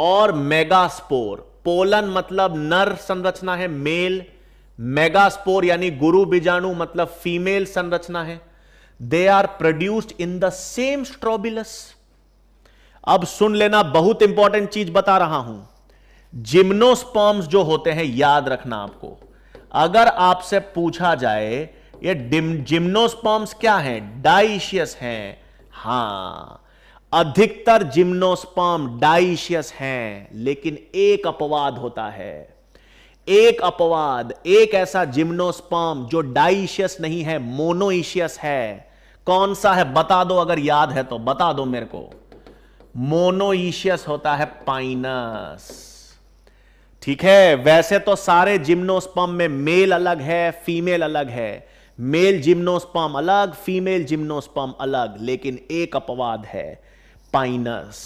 और मेगास्पोर पोलन मतलब नर संरचना है मेल मेगास्पोर यानी गुरु बीजाणु मतलब फीमेल संरचना है they are produced in the same strobilus अब सुन लेना बहुत इंपॉर्टेंट चीज बता रहा हूं जिम्नोस्पर्म्स जो होते हैं याद रखना आपको अगर आपसे पूछा जाए ये जिम्नोस्पर्म्स क्या हैं डाइशियस हैं हां अधिकतर जिम्नोस्पर्म डाइशियस हैं लेकिन एक अपवाद होता है एक अपवाद एक ऐसा जिम्नोस्पर्म जो डाइशियस नहीं है मोनोइशियस है कौन सा है बता दो अगर याद है तो बता दो मेरे को मोनोइशियस होता है पाइनस ठीक है वैसे तो सारे जिम्नोस्पम में मेल अलग है फीमेल अलग है मेल जिम्नोस्पम अलग फीमेल जिम्नोस्पम अलग लेकिन एक अपवाद है पाइनस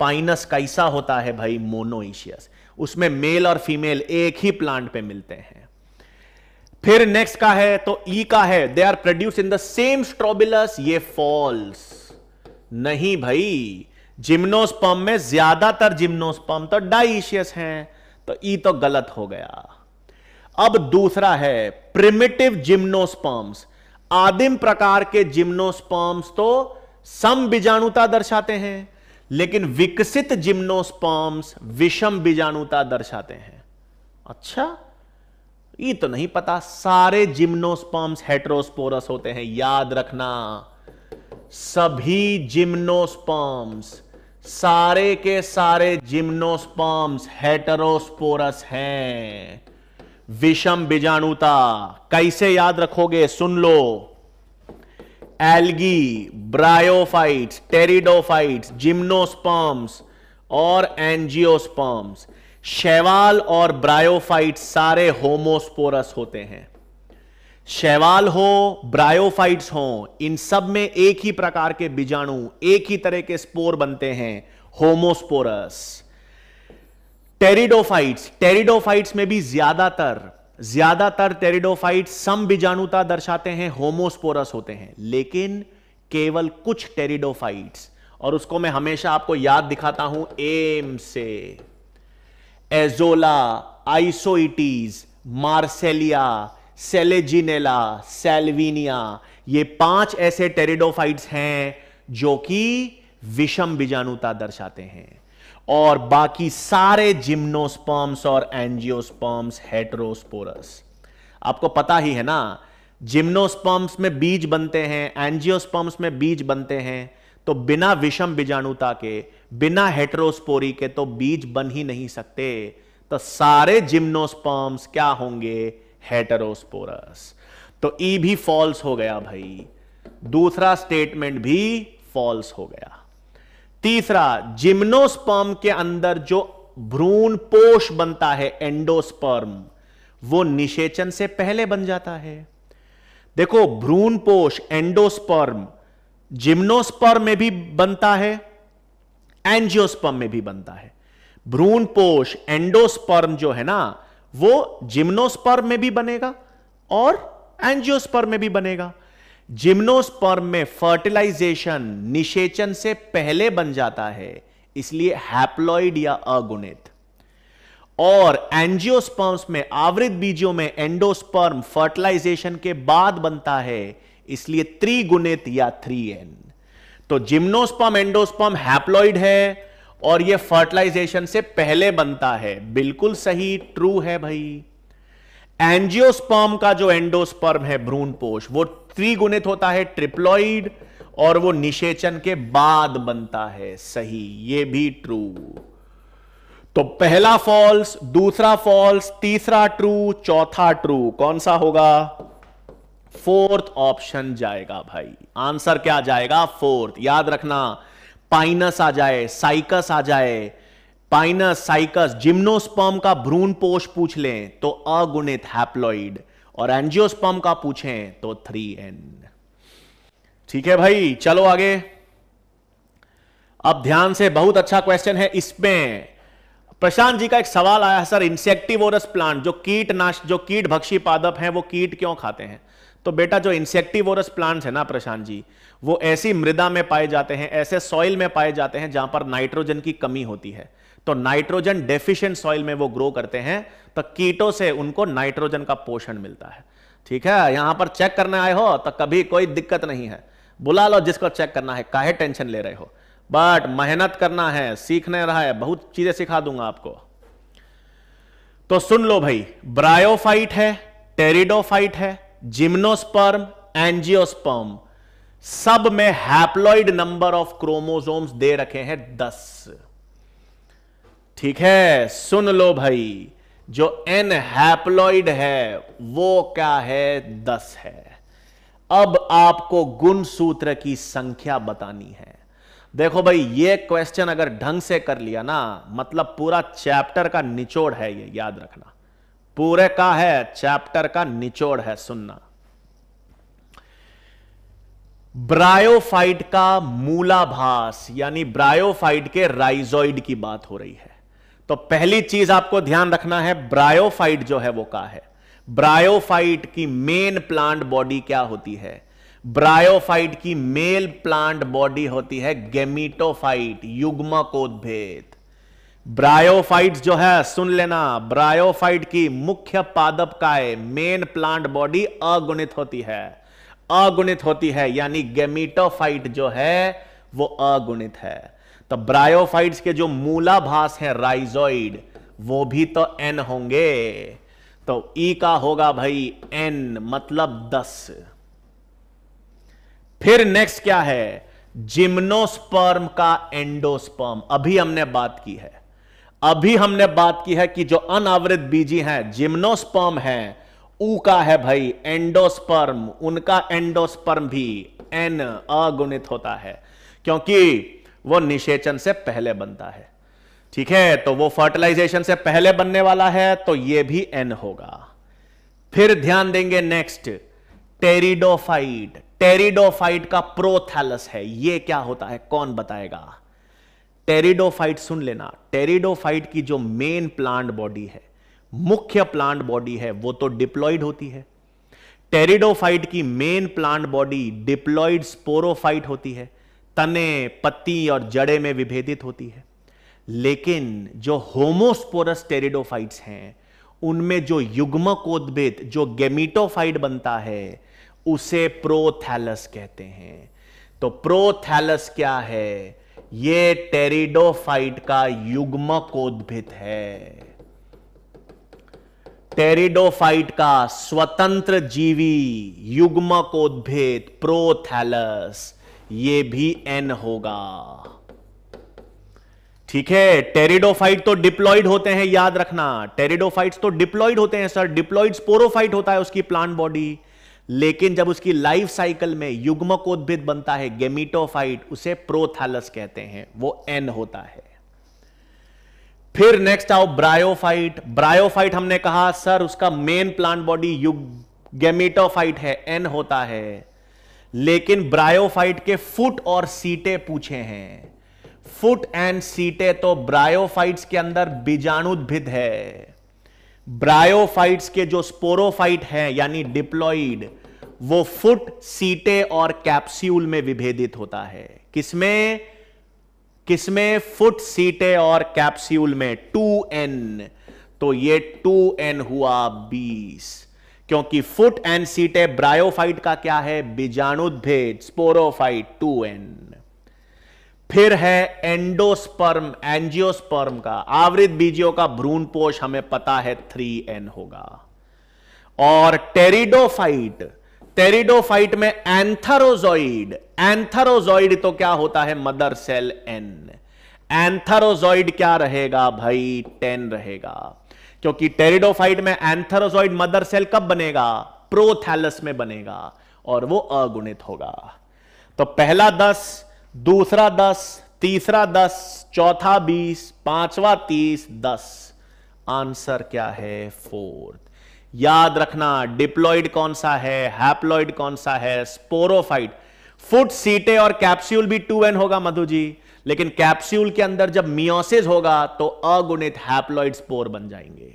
पाइनस कैसा होता है भाई मोनोइशियस उसमें मेल और फीमेल एक ही प्लांट पे मिलते हैं फिर नेक्स्ट का है तो ई e का है they are produce in the same strobilus ये फॉल्स नहीं भाई जिम्नोस्पम में ज्यादातर जिम्नोस्पम तो डाइशियस हैं तो ई तो गलत हो गया अब दूसरा है प्रिमिटिव जिम्नोस्पर्म्स आदिम प्रकार के जिम्नोस्पर्म्स तो सम बीजाणुता दर्शाते हैं लेकिन विकसित जिम्नोस्पर्म्स विषम बीजाणुता दर्शाते हैं अच्छा ये तो नहीं पता सारे जिम्नोस्पर्म्स हेट्रोस्पोरस होते हैं याद रखना सभी जिम्नोस्पर्म्स सारे के सारे जिम्नोस्पॉम्स हेटरोस्पोरस हैं विषम बीजाणुता कैसे याद रखोगे सुन लो एल्गी ब्रायोफाइट्स टेरिडोफाइट्स जिम्नोस्पॉम्स और एंजियोस्पॉम्स शैवाल और ब्रायोफाइट सारे होमोस्पोरस होते हैं शैवाल हो ब्रायोफाइट्स हो इन सब में एक ही प्रकार के बीजाणु एक ही तरह के स्पोर बनते हैं होमोस्पोरस टेरिडोफाइट्स टेरिडोफाइट्स में भी ज्यादातर ज्यादातर टेरिडोफाइट सम बीजाणुता दर्शाते हैं होमोस्पोरस होते हैं लेकिन केवल कुछ टेरिडोफाइट्स और उसको मैं हमेशा आपको याद दिखाता हूं एम से Azolla Isoetes Marsilea Selaginella Salvinia ये पांच ऐसे टेरिडोफाइट्स हैं जो कि विषम बीजाणुता दर्शाते हैं और बाकी सारे जिम्नोस्पर्म्स और एंजियोस्पर्म्स हेटरोस्पोरस आपको पता ही है ना जिम्नोस्पर्म्स में बीज बनते हैं एंजियोस्पर्म्स में बीज बनते हैं तो बिना विषम बीजाणुता के बिना हेटरोस्पोरी के तो बीज बन ही नहीं सकते तो सारे जिम्नोस्पर्म्स क्या होंगे हेटरोस्पोरस तो ई e भी फॉल्स हो गया भाई दूसरा स्टेटमेंट भी फॉल्स हो गया तीसरा जिम्नोस्पर्म के अंदर जो भ्रूण पोष बनता है एंडोस्पर्म वो निषेचन से पहले बन जाता है देखो भ्रूण पोष एंडोस्पर्म जिम्नोस्पर्म में भी बनता है एंजियोस्पर्म में भी बनता है भ्रूण पोष एंडोस्पर्म जो है ना वो जिम्नोस्पर्म में भी बनेगा और एंजियोस्पर्म में भी बनेगा जिम्नोस्पर्म में फर्टिलाइजेशन निषेचन से पहले बन जाता है इसलिए हैप्लॉइड या अगुणित और एंजियोस्पर्म्स में आवृत बीजों में एंडोस्पर्म फर्टिलाइजेशन के बाद बनता है इसलिए त्रिगुणित या थ्री एन तो जिम्नोस्पर्म एंडोस्पर्म हैप्लॉइड है और ये फर्टिलाइजेशन से पहले बनता है बिल्कुल सही ट्रू है भाई एंजियोस्पर्म का जो एंडोस्पर्म है भ्रूण पोष वो त्रिगुणित होता है ट्रिप्लॉइड और वो निषेचन के बाद बनता है सही ये भी ट्रू तो पहला फॉल्स दूसरा फॉल्स तीसरा ट्रू चौथा ट्रू कौन सा होगा फोर्थ ऑप्शन जाएगा भाई आंसर क्या जाएगा फोर्थ याद रखना पाइनस आ जाए साइकस आ जाए पाइनस साइकस जिम्नोस्पर्म का भ्रूण पोष पूछ लें तो अगुणित हैप्लॉइड और एंजियोस्पर्म का पूछें तो थ्री एन ठीक है भाई चलो आगे अब ध्यान से बहुत अच्छा क्वेश्चन है इसमें प्रशांत जी का एक सवाल आया सर इंसेक्टिवोरस प्लांट जो कीटनाश जो कीट भक्षी पादप हैं वो कीट क्यों खाते हैं तो बेटा जो इंसेक्टिवोरस प्लांट्स है ना प्रशांत जी वो ऐसी मृदा में पाए जाते हैं ऐसे सॉइल में पाए जाते हैं जहां पर नाइट्रोजन की कमी होती है तो नाइट्रोजन डेफिशिएंट सॉइल में वो ग्रो करते हैं तो कीटों से उनको नाइट्रोजन का पोषण मिलता है ठीक है यहां पर चेक करने आए हो तो कभी कोई दिक्कत नहीं है बुला लो जिसको चेक करना है काहे टेंशन ले रहे हो बट मेहनत करना है सीखने रहा है बहुत चीजें सिखा दूंगा आपको तो सुन लो भाई ब्रायोफाइट है टेरिडोफाइट है जिम्नोस्पर्म एंजियोस्पर्म सब में हैप्लॉइड नंबर ऑफ क्रोमोसोम्स दे रखे हैं दस ठीक है सुन लो भाई जो एन हैप्लॉइड है वो क्या है दस है अब आपको गुण सूत्र की संख्या बतानी है देखो भाई ये क्वेश्चन अगर ढंग से कर लिया ना मतलब पूरा चैप्टर का निचोड़ है ये याद रखना पूरे का है चैप्टर का निचोड़ है सुनना ब्रायोफाइट का मूलाभास यानी ब्रायोफाइट के राइजोइड की बात हो रही है तो पहली चीज आपको ध्यान रखना है ब्रायोफाइट जो है वो का है ब्रायोफाइट की मेन प्लांट बॉडी क्या होती है ब्रायोफाइट की मेल प्लांट बॉडी होती है गेमिटोफाइट युग्मकोद्भेद ब्रायोफाइट्स जो है सुन लेना ब्रायोफाइट की मुख्य पादप काय मेन प्लांट बॉडी अगुणित होती है अगुणित होती है यानी गेमिटोफाइट जो है वो अगुणित है तो ब्रायोफाइट्स के जो मूलाभास हैं राइजोइड वो भी तो एन होंगे तो ई e का होगा भाई एन मतलब दस फिर नेक्स्ट क्या है जिम्नोस्पर्म का एंडोस्पर्म अभी हमने बात की है अभी हमने बात की है कि जो अनावृत बीजी हैं जिम्नोस्पर्म है ऊ का है भाई एंडोस्पर्म उनका एंडोस्पर्म भी एन अगुणित होता है क्योंकि वो निषेचन से पहले बनता है ठीक है तो वो फर्टिलाइजेशन से पहले बनने वाला है तो ये भी एन होगा फिर ध्यान देंगे नेक्स्ट टेरिडोफाइट टेरिडोफाइट का प्रोथैलस है ये क्या होता है कौन बताएगा टेरिडोफाइट सुन लेना टेरिडोफाइट की जो मेन प्लांट बॉडी है मुख्य प्लांट बॉडी है वो तो डिप्लॉइड होती है टेरिडोफाइट की main plant body diploid sporophyte होती है तने पत्ती और जड़े में विभेदित होती है लेकिन जो होमोस्पोरस टेरिडोफाइट्स हैं उनमें जो युग्म कोद्भित जो गेमिटोफाइट बनता है उसे प्रोथैलस कहते हैं तो प्रोथैलस क्या है ये टेरिडोफाइट का युग्म युग्मकोद्भिद है टेरिडोफाइट का स्वतंत्र जीवी युग्मकोद्भिद प्रोथैलस ये भी एन होगा ठीक है टेरिडोफाइट तो डिप्लॉइड होते हैं याद रखना टेरिडोफाइट्स तो डिप्लॉइड होते हैं सर डिप्लॉइड स्पोरोफाइट होता है उसकी प्लांट बॉडी लेकिन जब उसकी लाइफ साइकिल में युग्मकोद्भिद बनता है गेमिटोफाइट उसे प्रोथैलस कहते हैं वो एन होता है फिर नेक्स्ट आओ ब्रायोफाइट ब्रायोफाइट हमने कहा सर उसका मेन प्लांट बॉडी युग गेमिटोफाइट है एन होता है लेकिन ब्रायोफाइट के फुट और सीटे पूछे हैं फुट एंड सीटे तो ब्रायोफाइट्स के अंदर बीजाणुद्भिद है ब्रायोफाइट्स के जो स्पोरोफाइट हैं यानी डिप्लॉइड वो फुट सीटे और कैप्स्यूल में विभेदित होता है किसमें किसमें फुट सीटे और कैप्स्यूल में 2n तो ये 2n हुआ 20 क्योंकि फुट एंड सीटे ब्रायोफाइट का क्या है बीजाणुद्भेद स्पोरोफाइट 2n फिर है एंडोस्पर्म एंजियोस्पर्म का आवृत बीजियों का भ्रूण पोष हमें पता है थ्री एन होगा और टेरिडोफाइट टेरिडोफाइट में एंथरोजोइड एंथरोजोइड तो क्या होता है मदर सेल एन एंथरोजोइड क्या रहेगा भाई टेन रहेगा क्योंकि टेरिडोफाइट में एंथरोजोइड मदर सेल कब बनेगा प्रोथैलस में बनेगा और वो अगुणित होगा तो पहला दस दूसरा दस तीसरा दस चौथा बीस पांचवा तीस दस आंसर क्या है फोर्थ याद रखना डिप्लॉइड कौन सा है हैप्लॉइड कौन सा है स्पोरोफाइट फुट सीटे और कैप्स्यूल भी टू एन होगा मधु जी लेकिन कैप्स्यूल के अंदर जब मियोसिस होगा तो अगुणित हैप्लॉइड स्पोर बन जाएंगे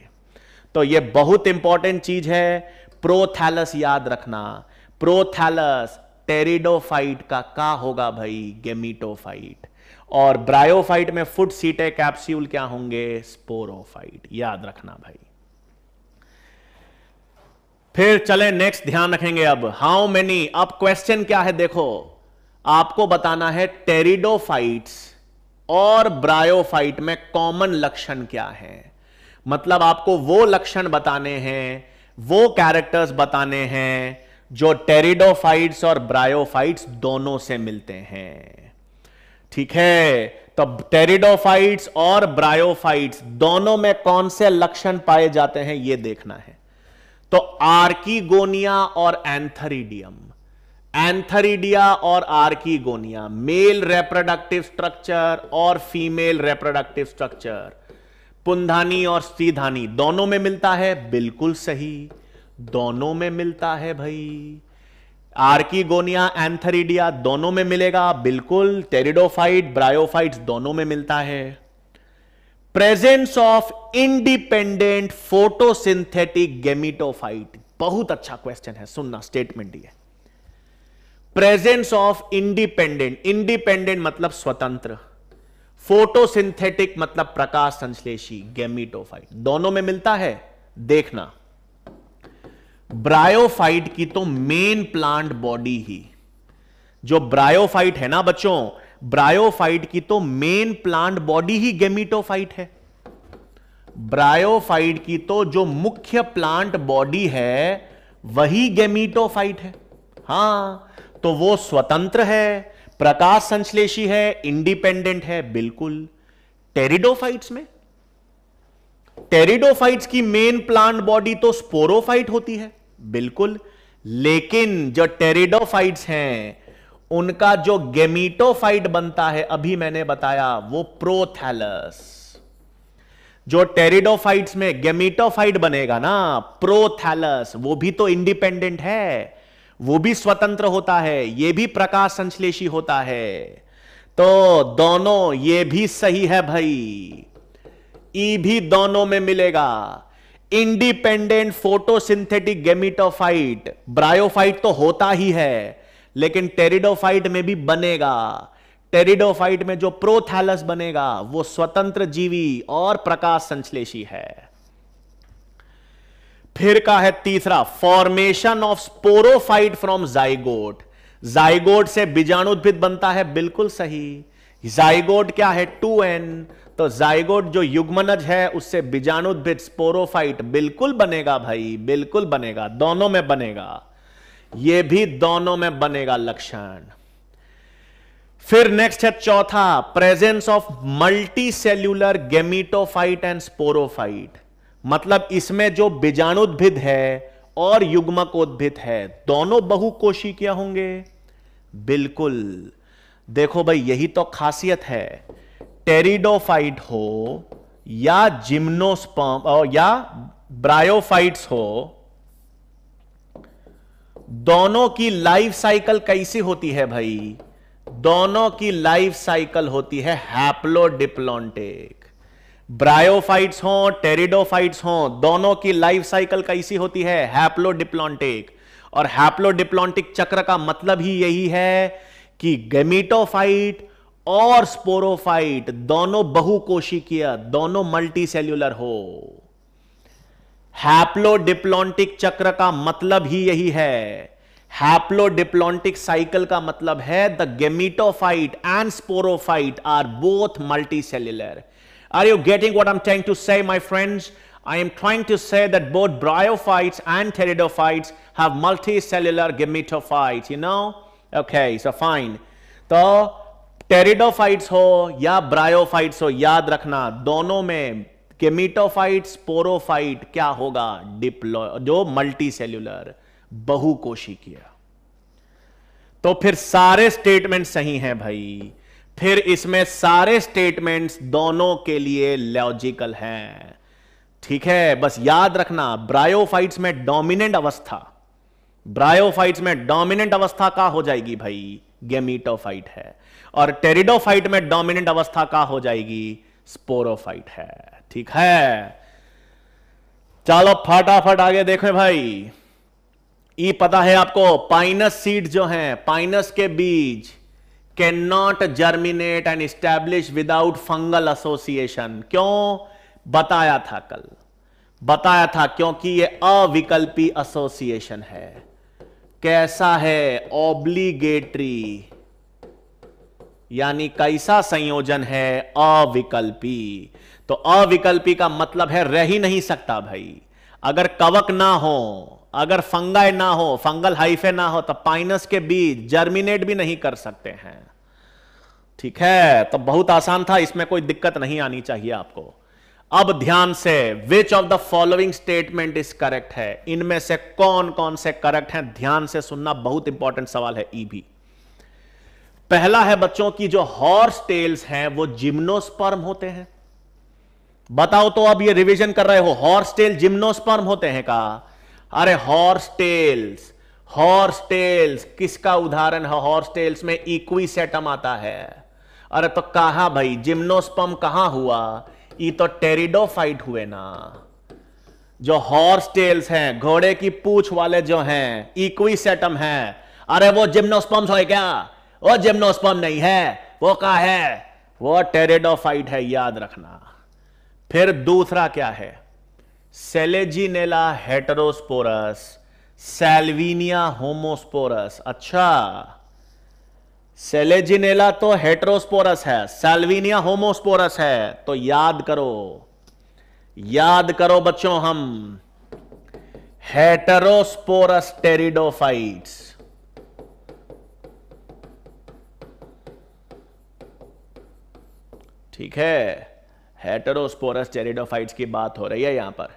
तो यह बहुत इंपॉर्टेंट चीज है प्रोथैलस याद रखना प्रोथैलस टेरिडोफाइट का का होगा भाई गेमिटोफाइट और ब्रायोफाइट में फुट सीटे कैप्स्यूल क्या होंगे स्पोरोफाइट याद रखना भाई फिर चले नेक्स्ट ध्यान रखेंगे अब हाउ मेनी अब क्वेश्चन क्या है देखो आपको बताना है टेरिडोफाइट्स और ब्रायोफाइट में कॉमन लक्षण क्या है मतलब आपको वो लक्षण बताने हैं वो कैरेक्टर्स बताने हैं जो टेरिडोफाइट्स और ब्रायोफाइट्स दोनों से मिलते हैं ठीक है तो टेरिडोफाइट्स और ब्रायोफाइट्स दोनों में कौन से लक्षण पाए जाते हैं यह देखना है तो आर्कीगोनिया और एंथरीडियम एंथरीडिया और आर्कीगोनिया मेल रेप्रोडक्टिव स्ट्रक्चर और फीमेल रेप्रोडक्टिव स्ट्रक्चर पुंधानी और स्त्रीधानी दोनों में मिलता है बिल्कुल सही दोनों में मिलता है भाई आर्कीगोनिया एंथरीडिया दोनों में मिलेगा बिल्कुल टेरिडोफाइट ब्रायोफाइट दोनों में मिलता है presence of independent photosynthetic gametophyte बहुत अच्छा क्वेश्चन है सुनना स्टेटमेंट ये प्रेजेंस ऑफ इंडिपेंडेंट इंडिपेंडेंट मतलब स्वतंत्र फोटोसिंथेटिक मतलब प्रकाश संश्लेषी गेमिटोफाइट दोनों में मिलता है देखना ब्रायोफाइट की तो मेन प्लांट बॉडी ही जो ब्रायोफाइट है ना बच्चों ब्रायोफाइट की तो मेन प्लांट बॉडी ही गेमिटोफाइट है ब्रायोफाइट की तो जो मुख्य प्लांट बॉडी है वही गेमिटोफाइट है हां तो वो स्वतंत्र है प्रकाश संश्लेषी है इंडिपेंडेंट है बिल्कुल टेरिडोफाइट्स में टेरिडोफाइट्स की मेन प्लांट बॉडी तो स्पोरोफाइट होती है बिल्कुल लेकिन जो टेरिडोफाइट्स हैं उनका जो गेमिटोफाइट बनता है अभी मैंने बताया वो प्रोथैलस जो टेरिडोफाइट्स में गेमिटोफाइट बनेगा ना प्रोथैलस वो भी तो इंडिपेंडेंट है वो भी स्वतंत्र होता है ये भी प्रकाश संश्लेषी होता है तो दोनों ये भी सही है भाई ई भी दोनों में मिलेगा इंडिपेंडेंट फोटोसिंथेटिक गेमिटोफाइट ब्रायोफाइट तो होता ही है लेकिन टेरिडोफाइट में भी बनेगा टेरिडोफाइट में जो प्रोथैलस बनेगा वो स्वतंत्र जीवी और प्रकाश संश्लेषी है फिर का है तीसरा formation of sporophyte from zygote zygote से बीजाणु उद्भिद बनता है बिल्कुल सही जाइगोट क्या है टू एन तो जायगोट जो युग्मनज है उससे बीजाणुद्भिद स्पोरोफाइट बिल्कुल बनेगा भाई बिल्कुल बनेगा दोनों में बनेगा यह भी दोनों में बनेगा लक्षण फिर नेक्स्ट है चौथा presence of multicellular gametophyte and sporophyte मतलब इसमें जो बीजाणुद्भिद है और उद्भिद है दोनों बहु कोशी क्या होंगे बिल्कुल देखो भाई यही तो खासियत है टेरिडोफाइट हो या जिम्नोस्पर्म या ब्रायोफाइट्स हो दोनों की लाइफ साइकिल कैसी होती है भाई दोनों की लाइफ साइकिल होती है हैप्लोडिप्लॉन्टिक ब्रायोफाइट्स हो टेरिडोफाइट्स हो दोनों की लाइफ साइकिल कैसी होती है हैप्लोडिप्लॉन्टिक और हैप्लोडिप्लॉन्टिक चक्र का मतलब ही यही है कि गेमिटोफाइट और स्पोरोफाइट दोनों बहुकोशिकीय दोनों मल्टी सेल्यूलर हो हैप्लोडिप्लोंटिक चक्र का मतलब ही यही है हैप्लोडिप्लोंटिक साइकिल का मतलब है the gametophyte and sporophyte are both multicellular are you getting what I am trying to say my friends I am trying to say that both bryophytes and pteridophytes have multicellular gametophytes you know okay so fine तो pteridophytes हो या bryophytes हो याद रखना दोनों में केमिटोफाइट sporophyte क्या होगा डिप्लो जो मल्टी सेल्यूलर बहुकोशिकीय तो फिर सारे स्टेटमेंट सही हैं भाई फिर इसमें सारे स्टेटमेंट्स दोनों के लिए लॉजिकल हैं ठीक है बस याद रखना ब्रायोफाइट्स में डोमिनेंट अवस्था ब्रायोफाइट्स में डोमिनेंट अवस्था का हो जाएगी भाई गेमिटोफाइट है और टेरिडोफाइट में डोमिनेंट अवस्था का हो जाएगी स्पोरोफाइट है ठीक है चलो फटाफट आगे देखें भाई ये पता है आपको पाइनस सीड जो है पाइनस के बीज can not germinate and establish without fungal association क्यों बताया था कल बताया था क्योंकि ये अविकल्पी एसोसिएशन है कैसा है ऑब्लीगेटरी यानी कैसा संयोजन है अविकल्पी तो अविकल्पी का मतलब है रह ही नहीं सकता भाई अगर कवक ना हो अगर फंगाई ना हो फंगल हाइफे ना हो तो पाइनस के बीज जर्मिनेट भी नहीं कर सकते हैं ठीक है तो बहुत आसान था इसमें कोई दिक्कत नहीं आनी चाहिए आपको अब ध्यान से which of the following statement is correct है इनमें से कौन कौन से करेक्ट है ध्यान से सुनना बहुत इंपॉर्टेंट सवाल है ई e भी पहला है बच्चों की जो हॉर्स टेल्स हैं वो जिम्नोस्पर्म होते हैं बताओ तो अब ये रिवीजन कर रहे हो हॉर्स टेल जिम्नोस्पर्म होते हैं का अरे हॉर्स टेल्स हॉर्स टेल्स किसका उदाहरण है हॉर्स टेल्स में इक्वी सेटम आता है अरे तो कहा भाई जिम्नोस्पम कहां हुआ ये तो टेरिडोफाइट हुए ना जो हॉर्स टेल्स हैं घोड़े की पूछ वाले जो हैं सेटम है अरे वो जिम्नोस्पम्स हो क्या वो जिम्नोस्पर्म नहीं है वो का है वो टेरेडोफाइट है याद रखना फिर दूसरा क्या है सेलेजिनेला हेटरोस्पोरस सेल्वीनिया होमोस्पोरस अच्छा सेलेजिनेला तो हेटरोस्पोरस है सेल्वीनिया होमोस्पोरस है तो याद करो याद करो बच्चों हम हेटरोस्पोरस टेरिडोफाइट्स ठीक है हेटरोस्पोरस चेरिडोफाइट्स की बात हो रही है यहां पर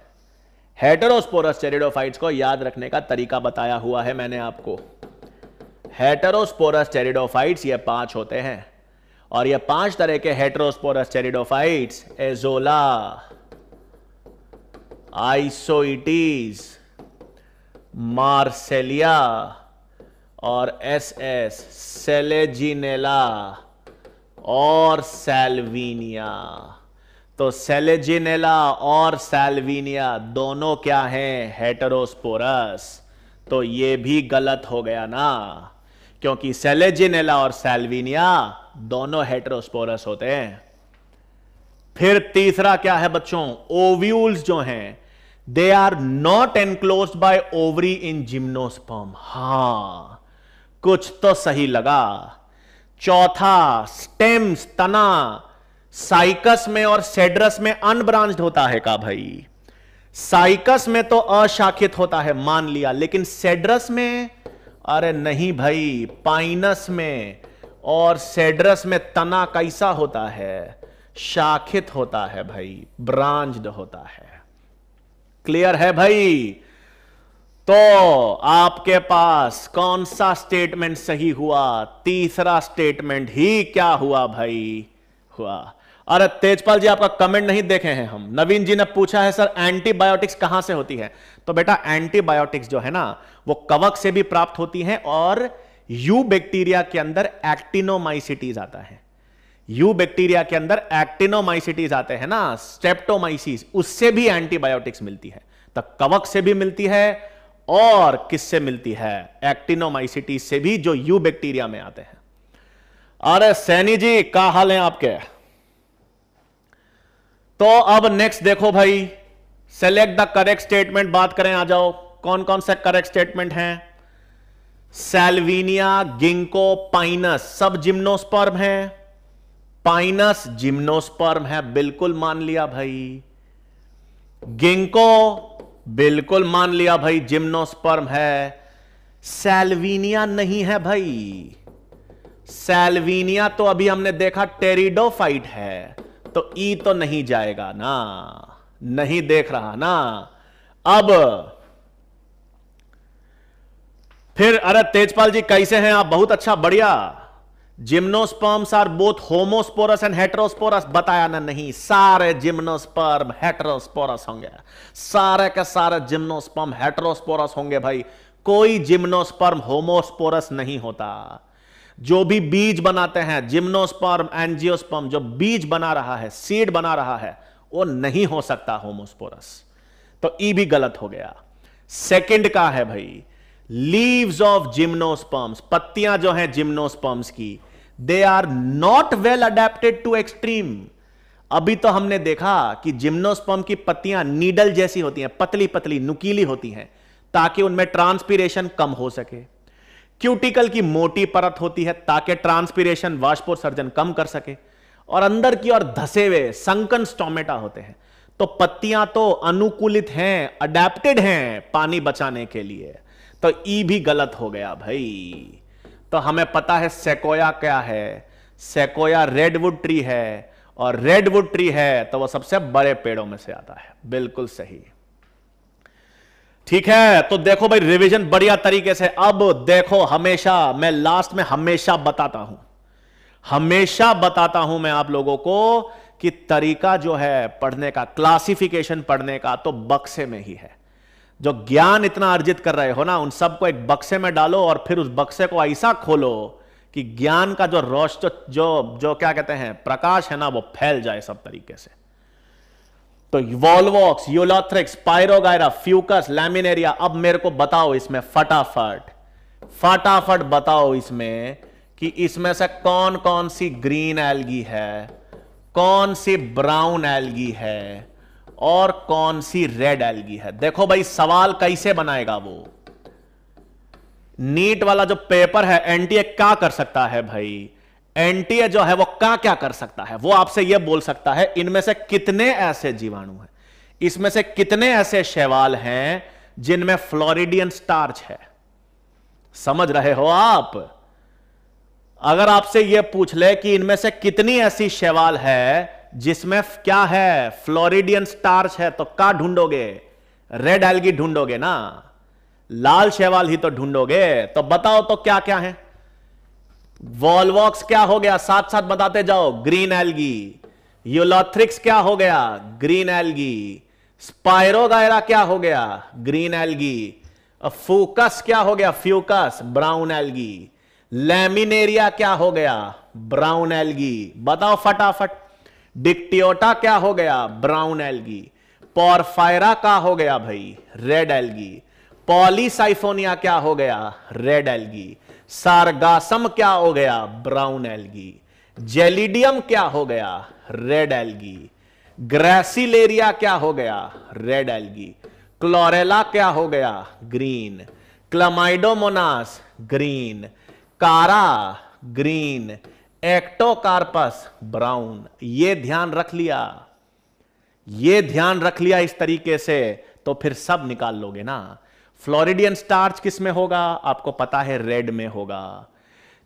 हेटरोस्पोरस चेरिडोफाइट्स को याद रखने का तरीका बताया हुआ है मैंने आपको हेटरोस्पोरस चेरिडोफाइट्स ये पांच होते हैं और ये पांच तरह के हेटरोस्पोरस चेरिडोफाइट्स एजोला आइसोइटीज मार्सेलिया और एस एस सेलेजिनेला और सेल्वीनिया तो सेलेजिनेला और सेल्वीनिया दोनों क्या हैं हेटरोस्पोरस तो ये भी गलत हो गया ना क्योंकि सेलेजिनेला और सेल्वीनिया दोनों हेटरोस्पोरस होते हैं फिर तीसरा क्या है बच्चों ओव्यूल्स जो हैं they are not enclose by ovary in gymnosperm हा कुछ तो सही लगा चौथा स्टेम्स तना साइकस में और सेड्रस में अनब्रांच होता है का भाई साइकस में तो अशाखित होता है मान लिया लेकिन सेड्रस में अरे नहीं भाई पाइनस में और सेड्रस में तना कैसा होता है शाखित होता है भाई ब्रांच्ड होता है क्लियर है भाई तो आपके पास कौन सा स्टेटमेंट सही हुआ तीसरा स्टेटमेंट ही क्या हुआ भाई हुआ अरे तेजपाल जी आपका कमेंट नहीं देखे हैं हम नवीन जी ने पूछा है सर एंटीबायोटिक्स कहां से होती है तो बेटा एंटीबायोटिक्स जो है ना वो कवक से भी प्राप्त होती है और यू बैक्टीरिया के अंदर एक्टिनोमाइसिटीज आता है यू बैक्टीरिया के अंदर एक्टिनोमाइसिटीज आते हैं ना स्टेप्टोमाइसिस उससे भी एंटीबायोटिक्स मिलती है तो कवक से भी मिलती है और किससे मिलती है एक्टिनोमाइसिटी से भी जो यू बैक्टीरिया में आते हैं अरे सैनी जी क्या हाल है आपके तो अब नेक्स्ट देखो भाई सेलेक्ट द करेक्ट स्टेटमेंट बात करें आ जाओ कौन कौन से करेक्ट स्टेटमेंट हैं सेल्विनिया गिंको पाइनस सब जिम्नोस्पर्म हैं पाइनस जिम्नोस्पर्म है बिल्कुल मान लिया भाई गिंको बिल्कुल मान लिया भाई जिम्नोस्पर्म है सेल्वीनिया नहीं है भाई सेल्वीनिया तो अभी हमने देखा टेरिडोफाइट है तो ई तो नहीं जाएगा ना नहीं देख रहा ना अब फिर अरे तेजपाल जी कैसे हैं आप बहुत अच्छा बढ़िया gymnosperms are both homosporous and heterosporous बताया ना नहीं सारे जिम्नोस्पर्म हेटरोस्पोरस होंगे सारे के सारे जिम्नोस्पर्म हेटरोस्पोरस होंगे भाई कोई जिम्नोस्पर्म होमोस्पोरस नहीं होता जो भी बीज बनाते हैं जिम्नोस्पर्म एंजियोस्पर्म जो बीज बना रहा है सीड बना रहा है वो नहीं हो सकता होमोस्पोरस तो ई भी गलत हो गया सेकेंड का है भाई लीव्स ऑफ जिम्नोस्पर्म्स पत्तियां जो हैं जिम्नोस्पर्म्स की they are not well adapted to extreme अभी तो हमने देखा कि जिम्नोस्पर्म की पत्तियां नीडल जैसी होती हैं पतली पतली नुकीली होती हैं ताकि उनमें ट्रांसपीरेशन कम हो सके क्यूटिकल की मोटी परत होती है ताकि ट्रांसपीरेशन वाष्पोर सर्जन कम कर सके और अंदर की ओर धसे हुए संकन स्टोमेटा होते हैं तो पत्तियां तो अनुकूलित हैं अडेप्टेड हैं पानी बचाने के लिए तो ई भी गलत हो गया भाई तो हमें पता है सेकोया क्या है सेकोया रेडवुड ट्री है और रेडवुड ट्री है तो वह सबसे बड़े पेड़ों में से आता है बिल्कुल सही ठीक है तो देखो भाई रिवीजन बढ़िया तरीके से अब देखो हमेशा मैं लास्ट में हमेशा बताता हूं हमेशा बताता हूं मैं आप लोगों को कि तरीका जो है पढ़ने का क्लासिफिकेशन पढ़ने का तो बक्से में ही है जो ज्ञान इतना अर्जित कर रहे हो ना उन सबको एक बक्से में डालो और फिर उस बक्से को ऐसा खोलो कि ज्ञान का जो रोश जो जो जो क्या कहते हैं प्रकाश है ना वो फैल जाए सब तरीके से तो Volvox Ulothrix Spirogyra Fucus Laminaria अब मेरे को बताओ इसमें फटाफट फटाफट बताओ इसमें कि इसमें से कौन कौन सी ग्रीन एलगी है कौन सी ब्राउन एलगी है और कौन सी रेड एल्गी है देखो भाई सवाल कैसे बनाएगा वो नीट वाला जो पेपर है एनटीए क्या कर सकता है भाई एनटीए जो है वो क्या क्या कर सकता है वो आपसे ये बोल सकता है इनमें से कितने ऐसे जीवाणु हैं इसमें से कितने ऐसे शैवाल हैं जिनमें फ्लोरिडियन स्टार्च है समझ रहे हो आप अगर आपसे यह पूछ ले कि इनमें से कितनी ऐसी शैवाल है जिसमें क्या है फ्लोरिडियन स्टार्च है तो क्या ढूंढोगे रेड एल्गी ढूंढोगे ना लाल शैवाल ही तो ढूंढोगे तो बताओ तो क्या क्या है वॉलवॉक्स क्या हो गया साथ साथ बताते जाओ ग्रीन एल्गी यूलॉथ्रिक्स क्या हो गया ग्रीन एल्गी स्पायरोगायरा क्या हो गया ग्रीन एल्गी फूकस क्या हो गया फ्यूकस ब्राउन एल्गी लेमिनेरिया क्या हो गया ब्राउन एल्गी बताओ फटाफट डिक्टियोटा क्या हो गया ब्राउन एल्गी पॉरफायरा का हो गया भाई रेड एल्गी पॉलीसाइफोनिया क्या हो गया रेड एल्गी सारगासम क्या हो गया ब्राउन एल्गी जेलिडियम क्या हो गया रेड एल्गी ग्रेसिलेरिया क्या हो गया रेड एल्गी क्लोरेला क्या हो गया green Chlamydomonas green Chara green Ectocarpus brown ये ध्यान रख लिया ये ध्यान रख लिया इस तरीके से तो फिर सब निकाल लोगे ना फ्लोरिडियन स्टार्च किस में होगा आपको पता है रेड में होगा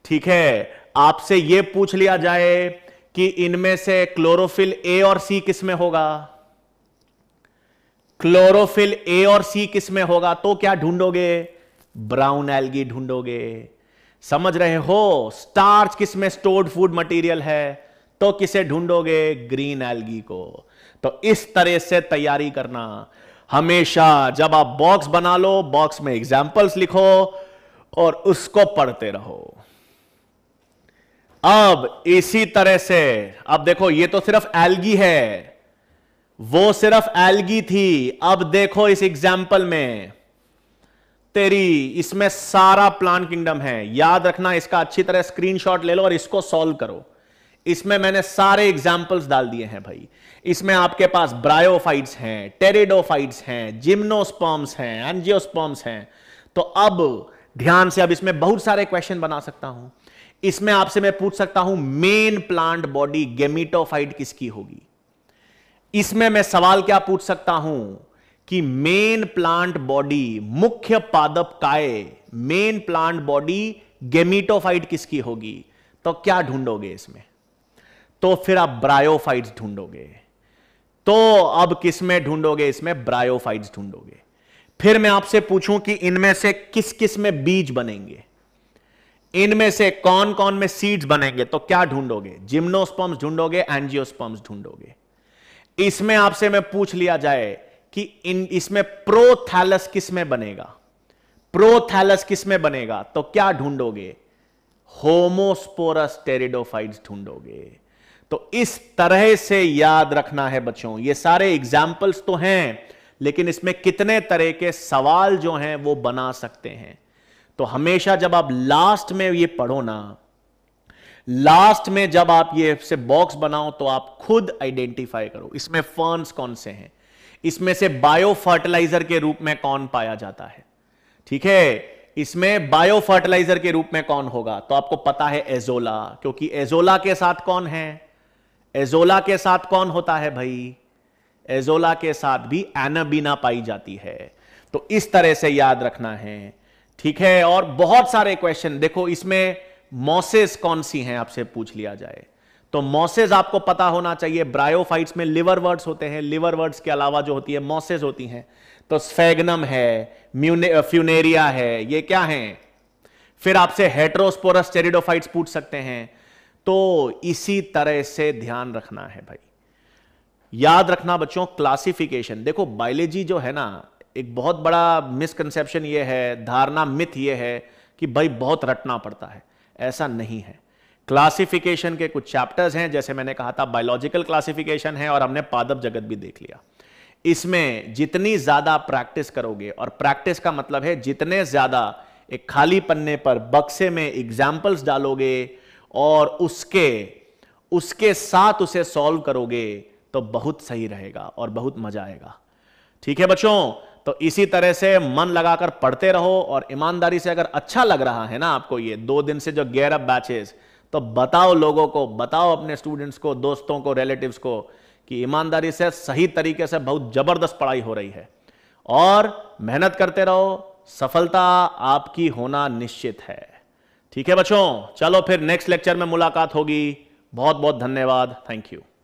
ठीक है आपसे यह पूछ लिया जाए कि इनमें से क्लोरोफिल ए और सी किस में होगा क्लोरोफिल ए और सी किस में होगा तो क्या ढूंढोगे ब्राउन एल्गी ढूंढोगे समझ रहे हो स्टार्च किस में स्टोर्ड फूड मटेरियल है तो किसे ढूंढोगे ग्रीन एल्गी को तो इस तरह से तैयारी करना हमेशा जब आप बॉक्स बना लो बॉक्स में एग्जाम्पल्स लिखो और उसको पढ़ते रहो अब इसी तरह से अब देखो ये तो सिर्फ एल्गी है वो सिर्फ एल्गी थी अब देखो इस एग्जाम्पल में तेरी इसमें सारा प्लान किंगडम है याद रखना इसका अच्छी तरह स्क्रीनशॉट ले लो और इसको सॉल्व करो इसमें मैंने सारे एग्जाम्पल्स डाल दिए हैं भाई इसमें आपके पास ब्रायोफाइट्स हैं टेरिडोफाइट्स हैं जिम्नोस्पॉम्स हैं एंजियोस्पॉम्स हैं तो अब ध्यान से अब इसमें बहुत सारे क्वेश्चन बना सकता हूं इसमें आपसे मैं पूछ सकता हूं मेन प्लांट बॉडी गेमिटोफाइट किसकी होगी इसमें मैं सवाल क्या पूछ सकता हूं कि मेन प्लांट बॉडी मुख्य पादप काय मेन प्लांट बॉडी गेमिटोफाइट किसकी होगी तो क्या ढूंढोगे इसमें तो फिर आप ब्रायोफाइट्स ढूंढोगे तो अब किसमें ढूंढोगे इसमें ब्रायोफाइट्स ढूंढोगे फिर मैं आपसे पूछूं कि इनमें से किस किस में बीज बनेंगे इनमें से कौन कौन में सीड्स बनेंगे तो क्या ढूंढोगे जिम्नोस्पम्स ढूंढोगे एंजियोस्पम्स ढूंढोगे इसमें आपसे मैं पूछ लिया जाए कि इन इसमें प्रोथैलस किसमें बनेगा प्रोथैलस किसमें बनेगा तो क्या ढूंढोगे होमोस्पोरस टेरिडोफाइट्स ढूंढोगे तो इस तरह से याद रखना है बच्चों ये सारे एग्जाम्पल्स तो हैं लेकिन इसमें कितने तरह के सवाल जो हैं वो बना सकते हैं तो हमेशा जब आप लास्ट में ये पढ़ो ना लास्ट में जब आप ये से बॉक्स बनाओ तो आप खुद आइडेंटिफाई करो इसमें फर्न्स कौन से हैं इसमें से बायो फर्टिलाइजर के रूप में कौन पाया जाता है ठीक है इसमें बायो फर्टिलाइजर के रूप में कौन होगा तो आपको पता है एजोला क्योंकि एजोला के साथ कौन है एजोला के साथ कौन होता है भाई एजोला के साथ भी एनाबीना पाई जाती है तो इस तरह से याद रखना है ठीक है और बहुत सारे क्वेश्चन देखो इसमें मॉसेस कौन सी हैं आपसे पूछ लिया जाए तो मॉसेज आपको पता होना चाहिए ब्रायोफाइट्स में लिवर वर्ड्स होते हैं लिवर वर्ड्स के अलावा जो होती है मॉसेज होती हैं तो स्फेगनम है फ्यूनेरिया है ये क्या है फिर आपसे हेट्रोस्पोरस चेरिडोफाइट्स पूछ सकते हैं तो इसी तरह से ध्यान रखना है भाई याद रखना बच्चों क्लासिफिकेशन देखो बायोलॉजी जो है ना एक बहुत बड़ा मिसकंसेप्शन ये है धारणा मिथ ये है कि भाई बहुत रटना पड़ता है ऐसा नहीं है क्लासिफिकेशन के कुछ चैप्टर्स हैं जैसे मैंने कहा था बायोलॉजिकल क्लासिफिकेशन है और हमने पादप जगत भी देख लिया इसमें जितनी ज्यादा प्रैक्टिस करोगे और प्रैक्टिस का मतलब है जितने ज्यादा एक खाली पन्ने पर बक्से में एग्जाम्पल्स डालोगे और उसके उसके साथ उसे सॉल्व करोगे तो बहुत सही रहेगा और बहुत मजा आएगा ठीक है बच्चों तो इसी तरह से मन लगाकर पढ़ते रहो और ईमानदारी से अगर अच्छा लग रहा है ना आपको ये दो दिन से जो गैरअप बैचेस तो बताओ लोगों को बताओ अपने स्टूडेंट्स को दोस्तों को रिलेटिव्स को कि ईमानदारी से सही तरीके से बहुत जबरदस्त पढ़ाई हो रही है और मेहनत करते रहो सफलता आपकी होना निश्चित है ठीक है बच्चों चलो फिर नेक्स्ट लेक्चर में मुलाकात होगी बहुत बहुत धन्यवाद थैंक यू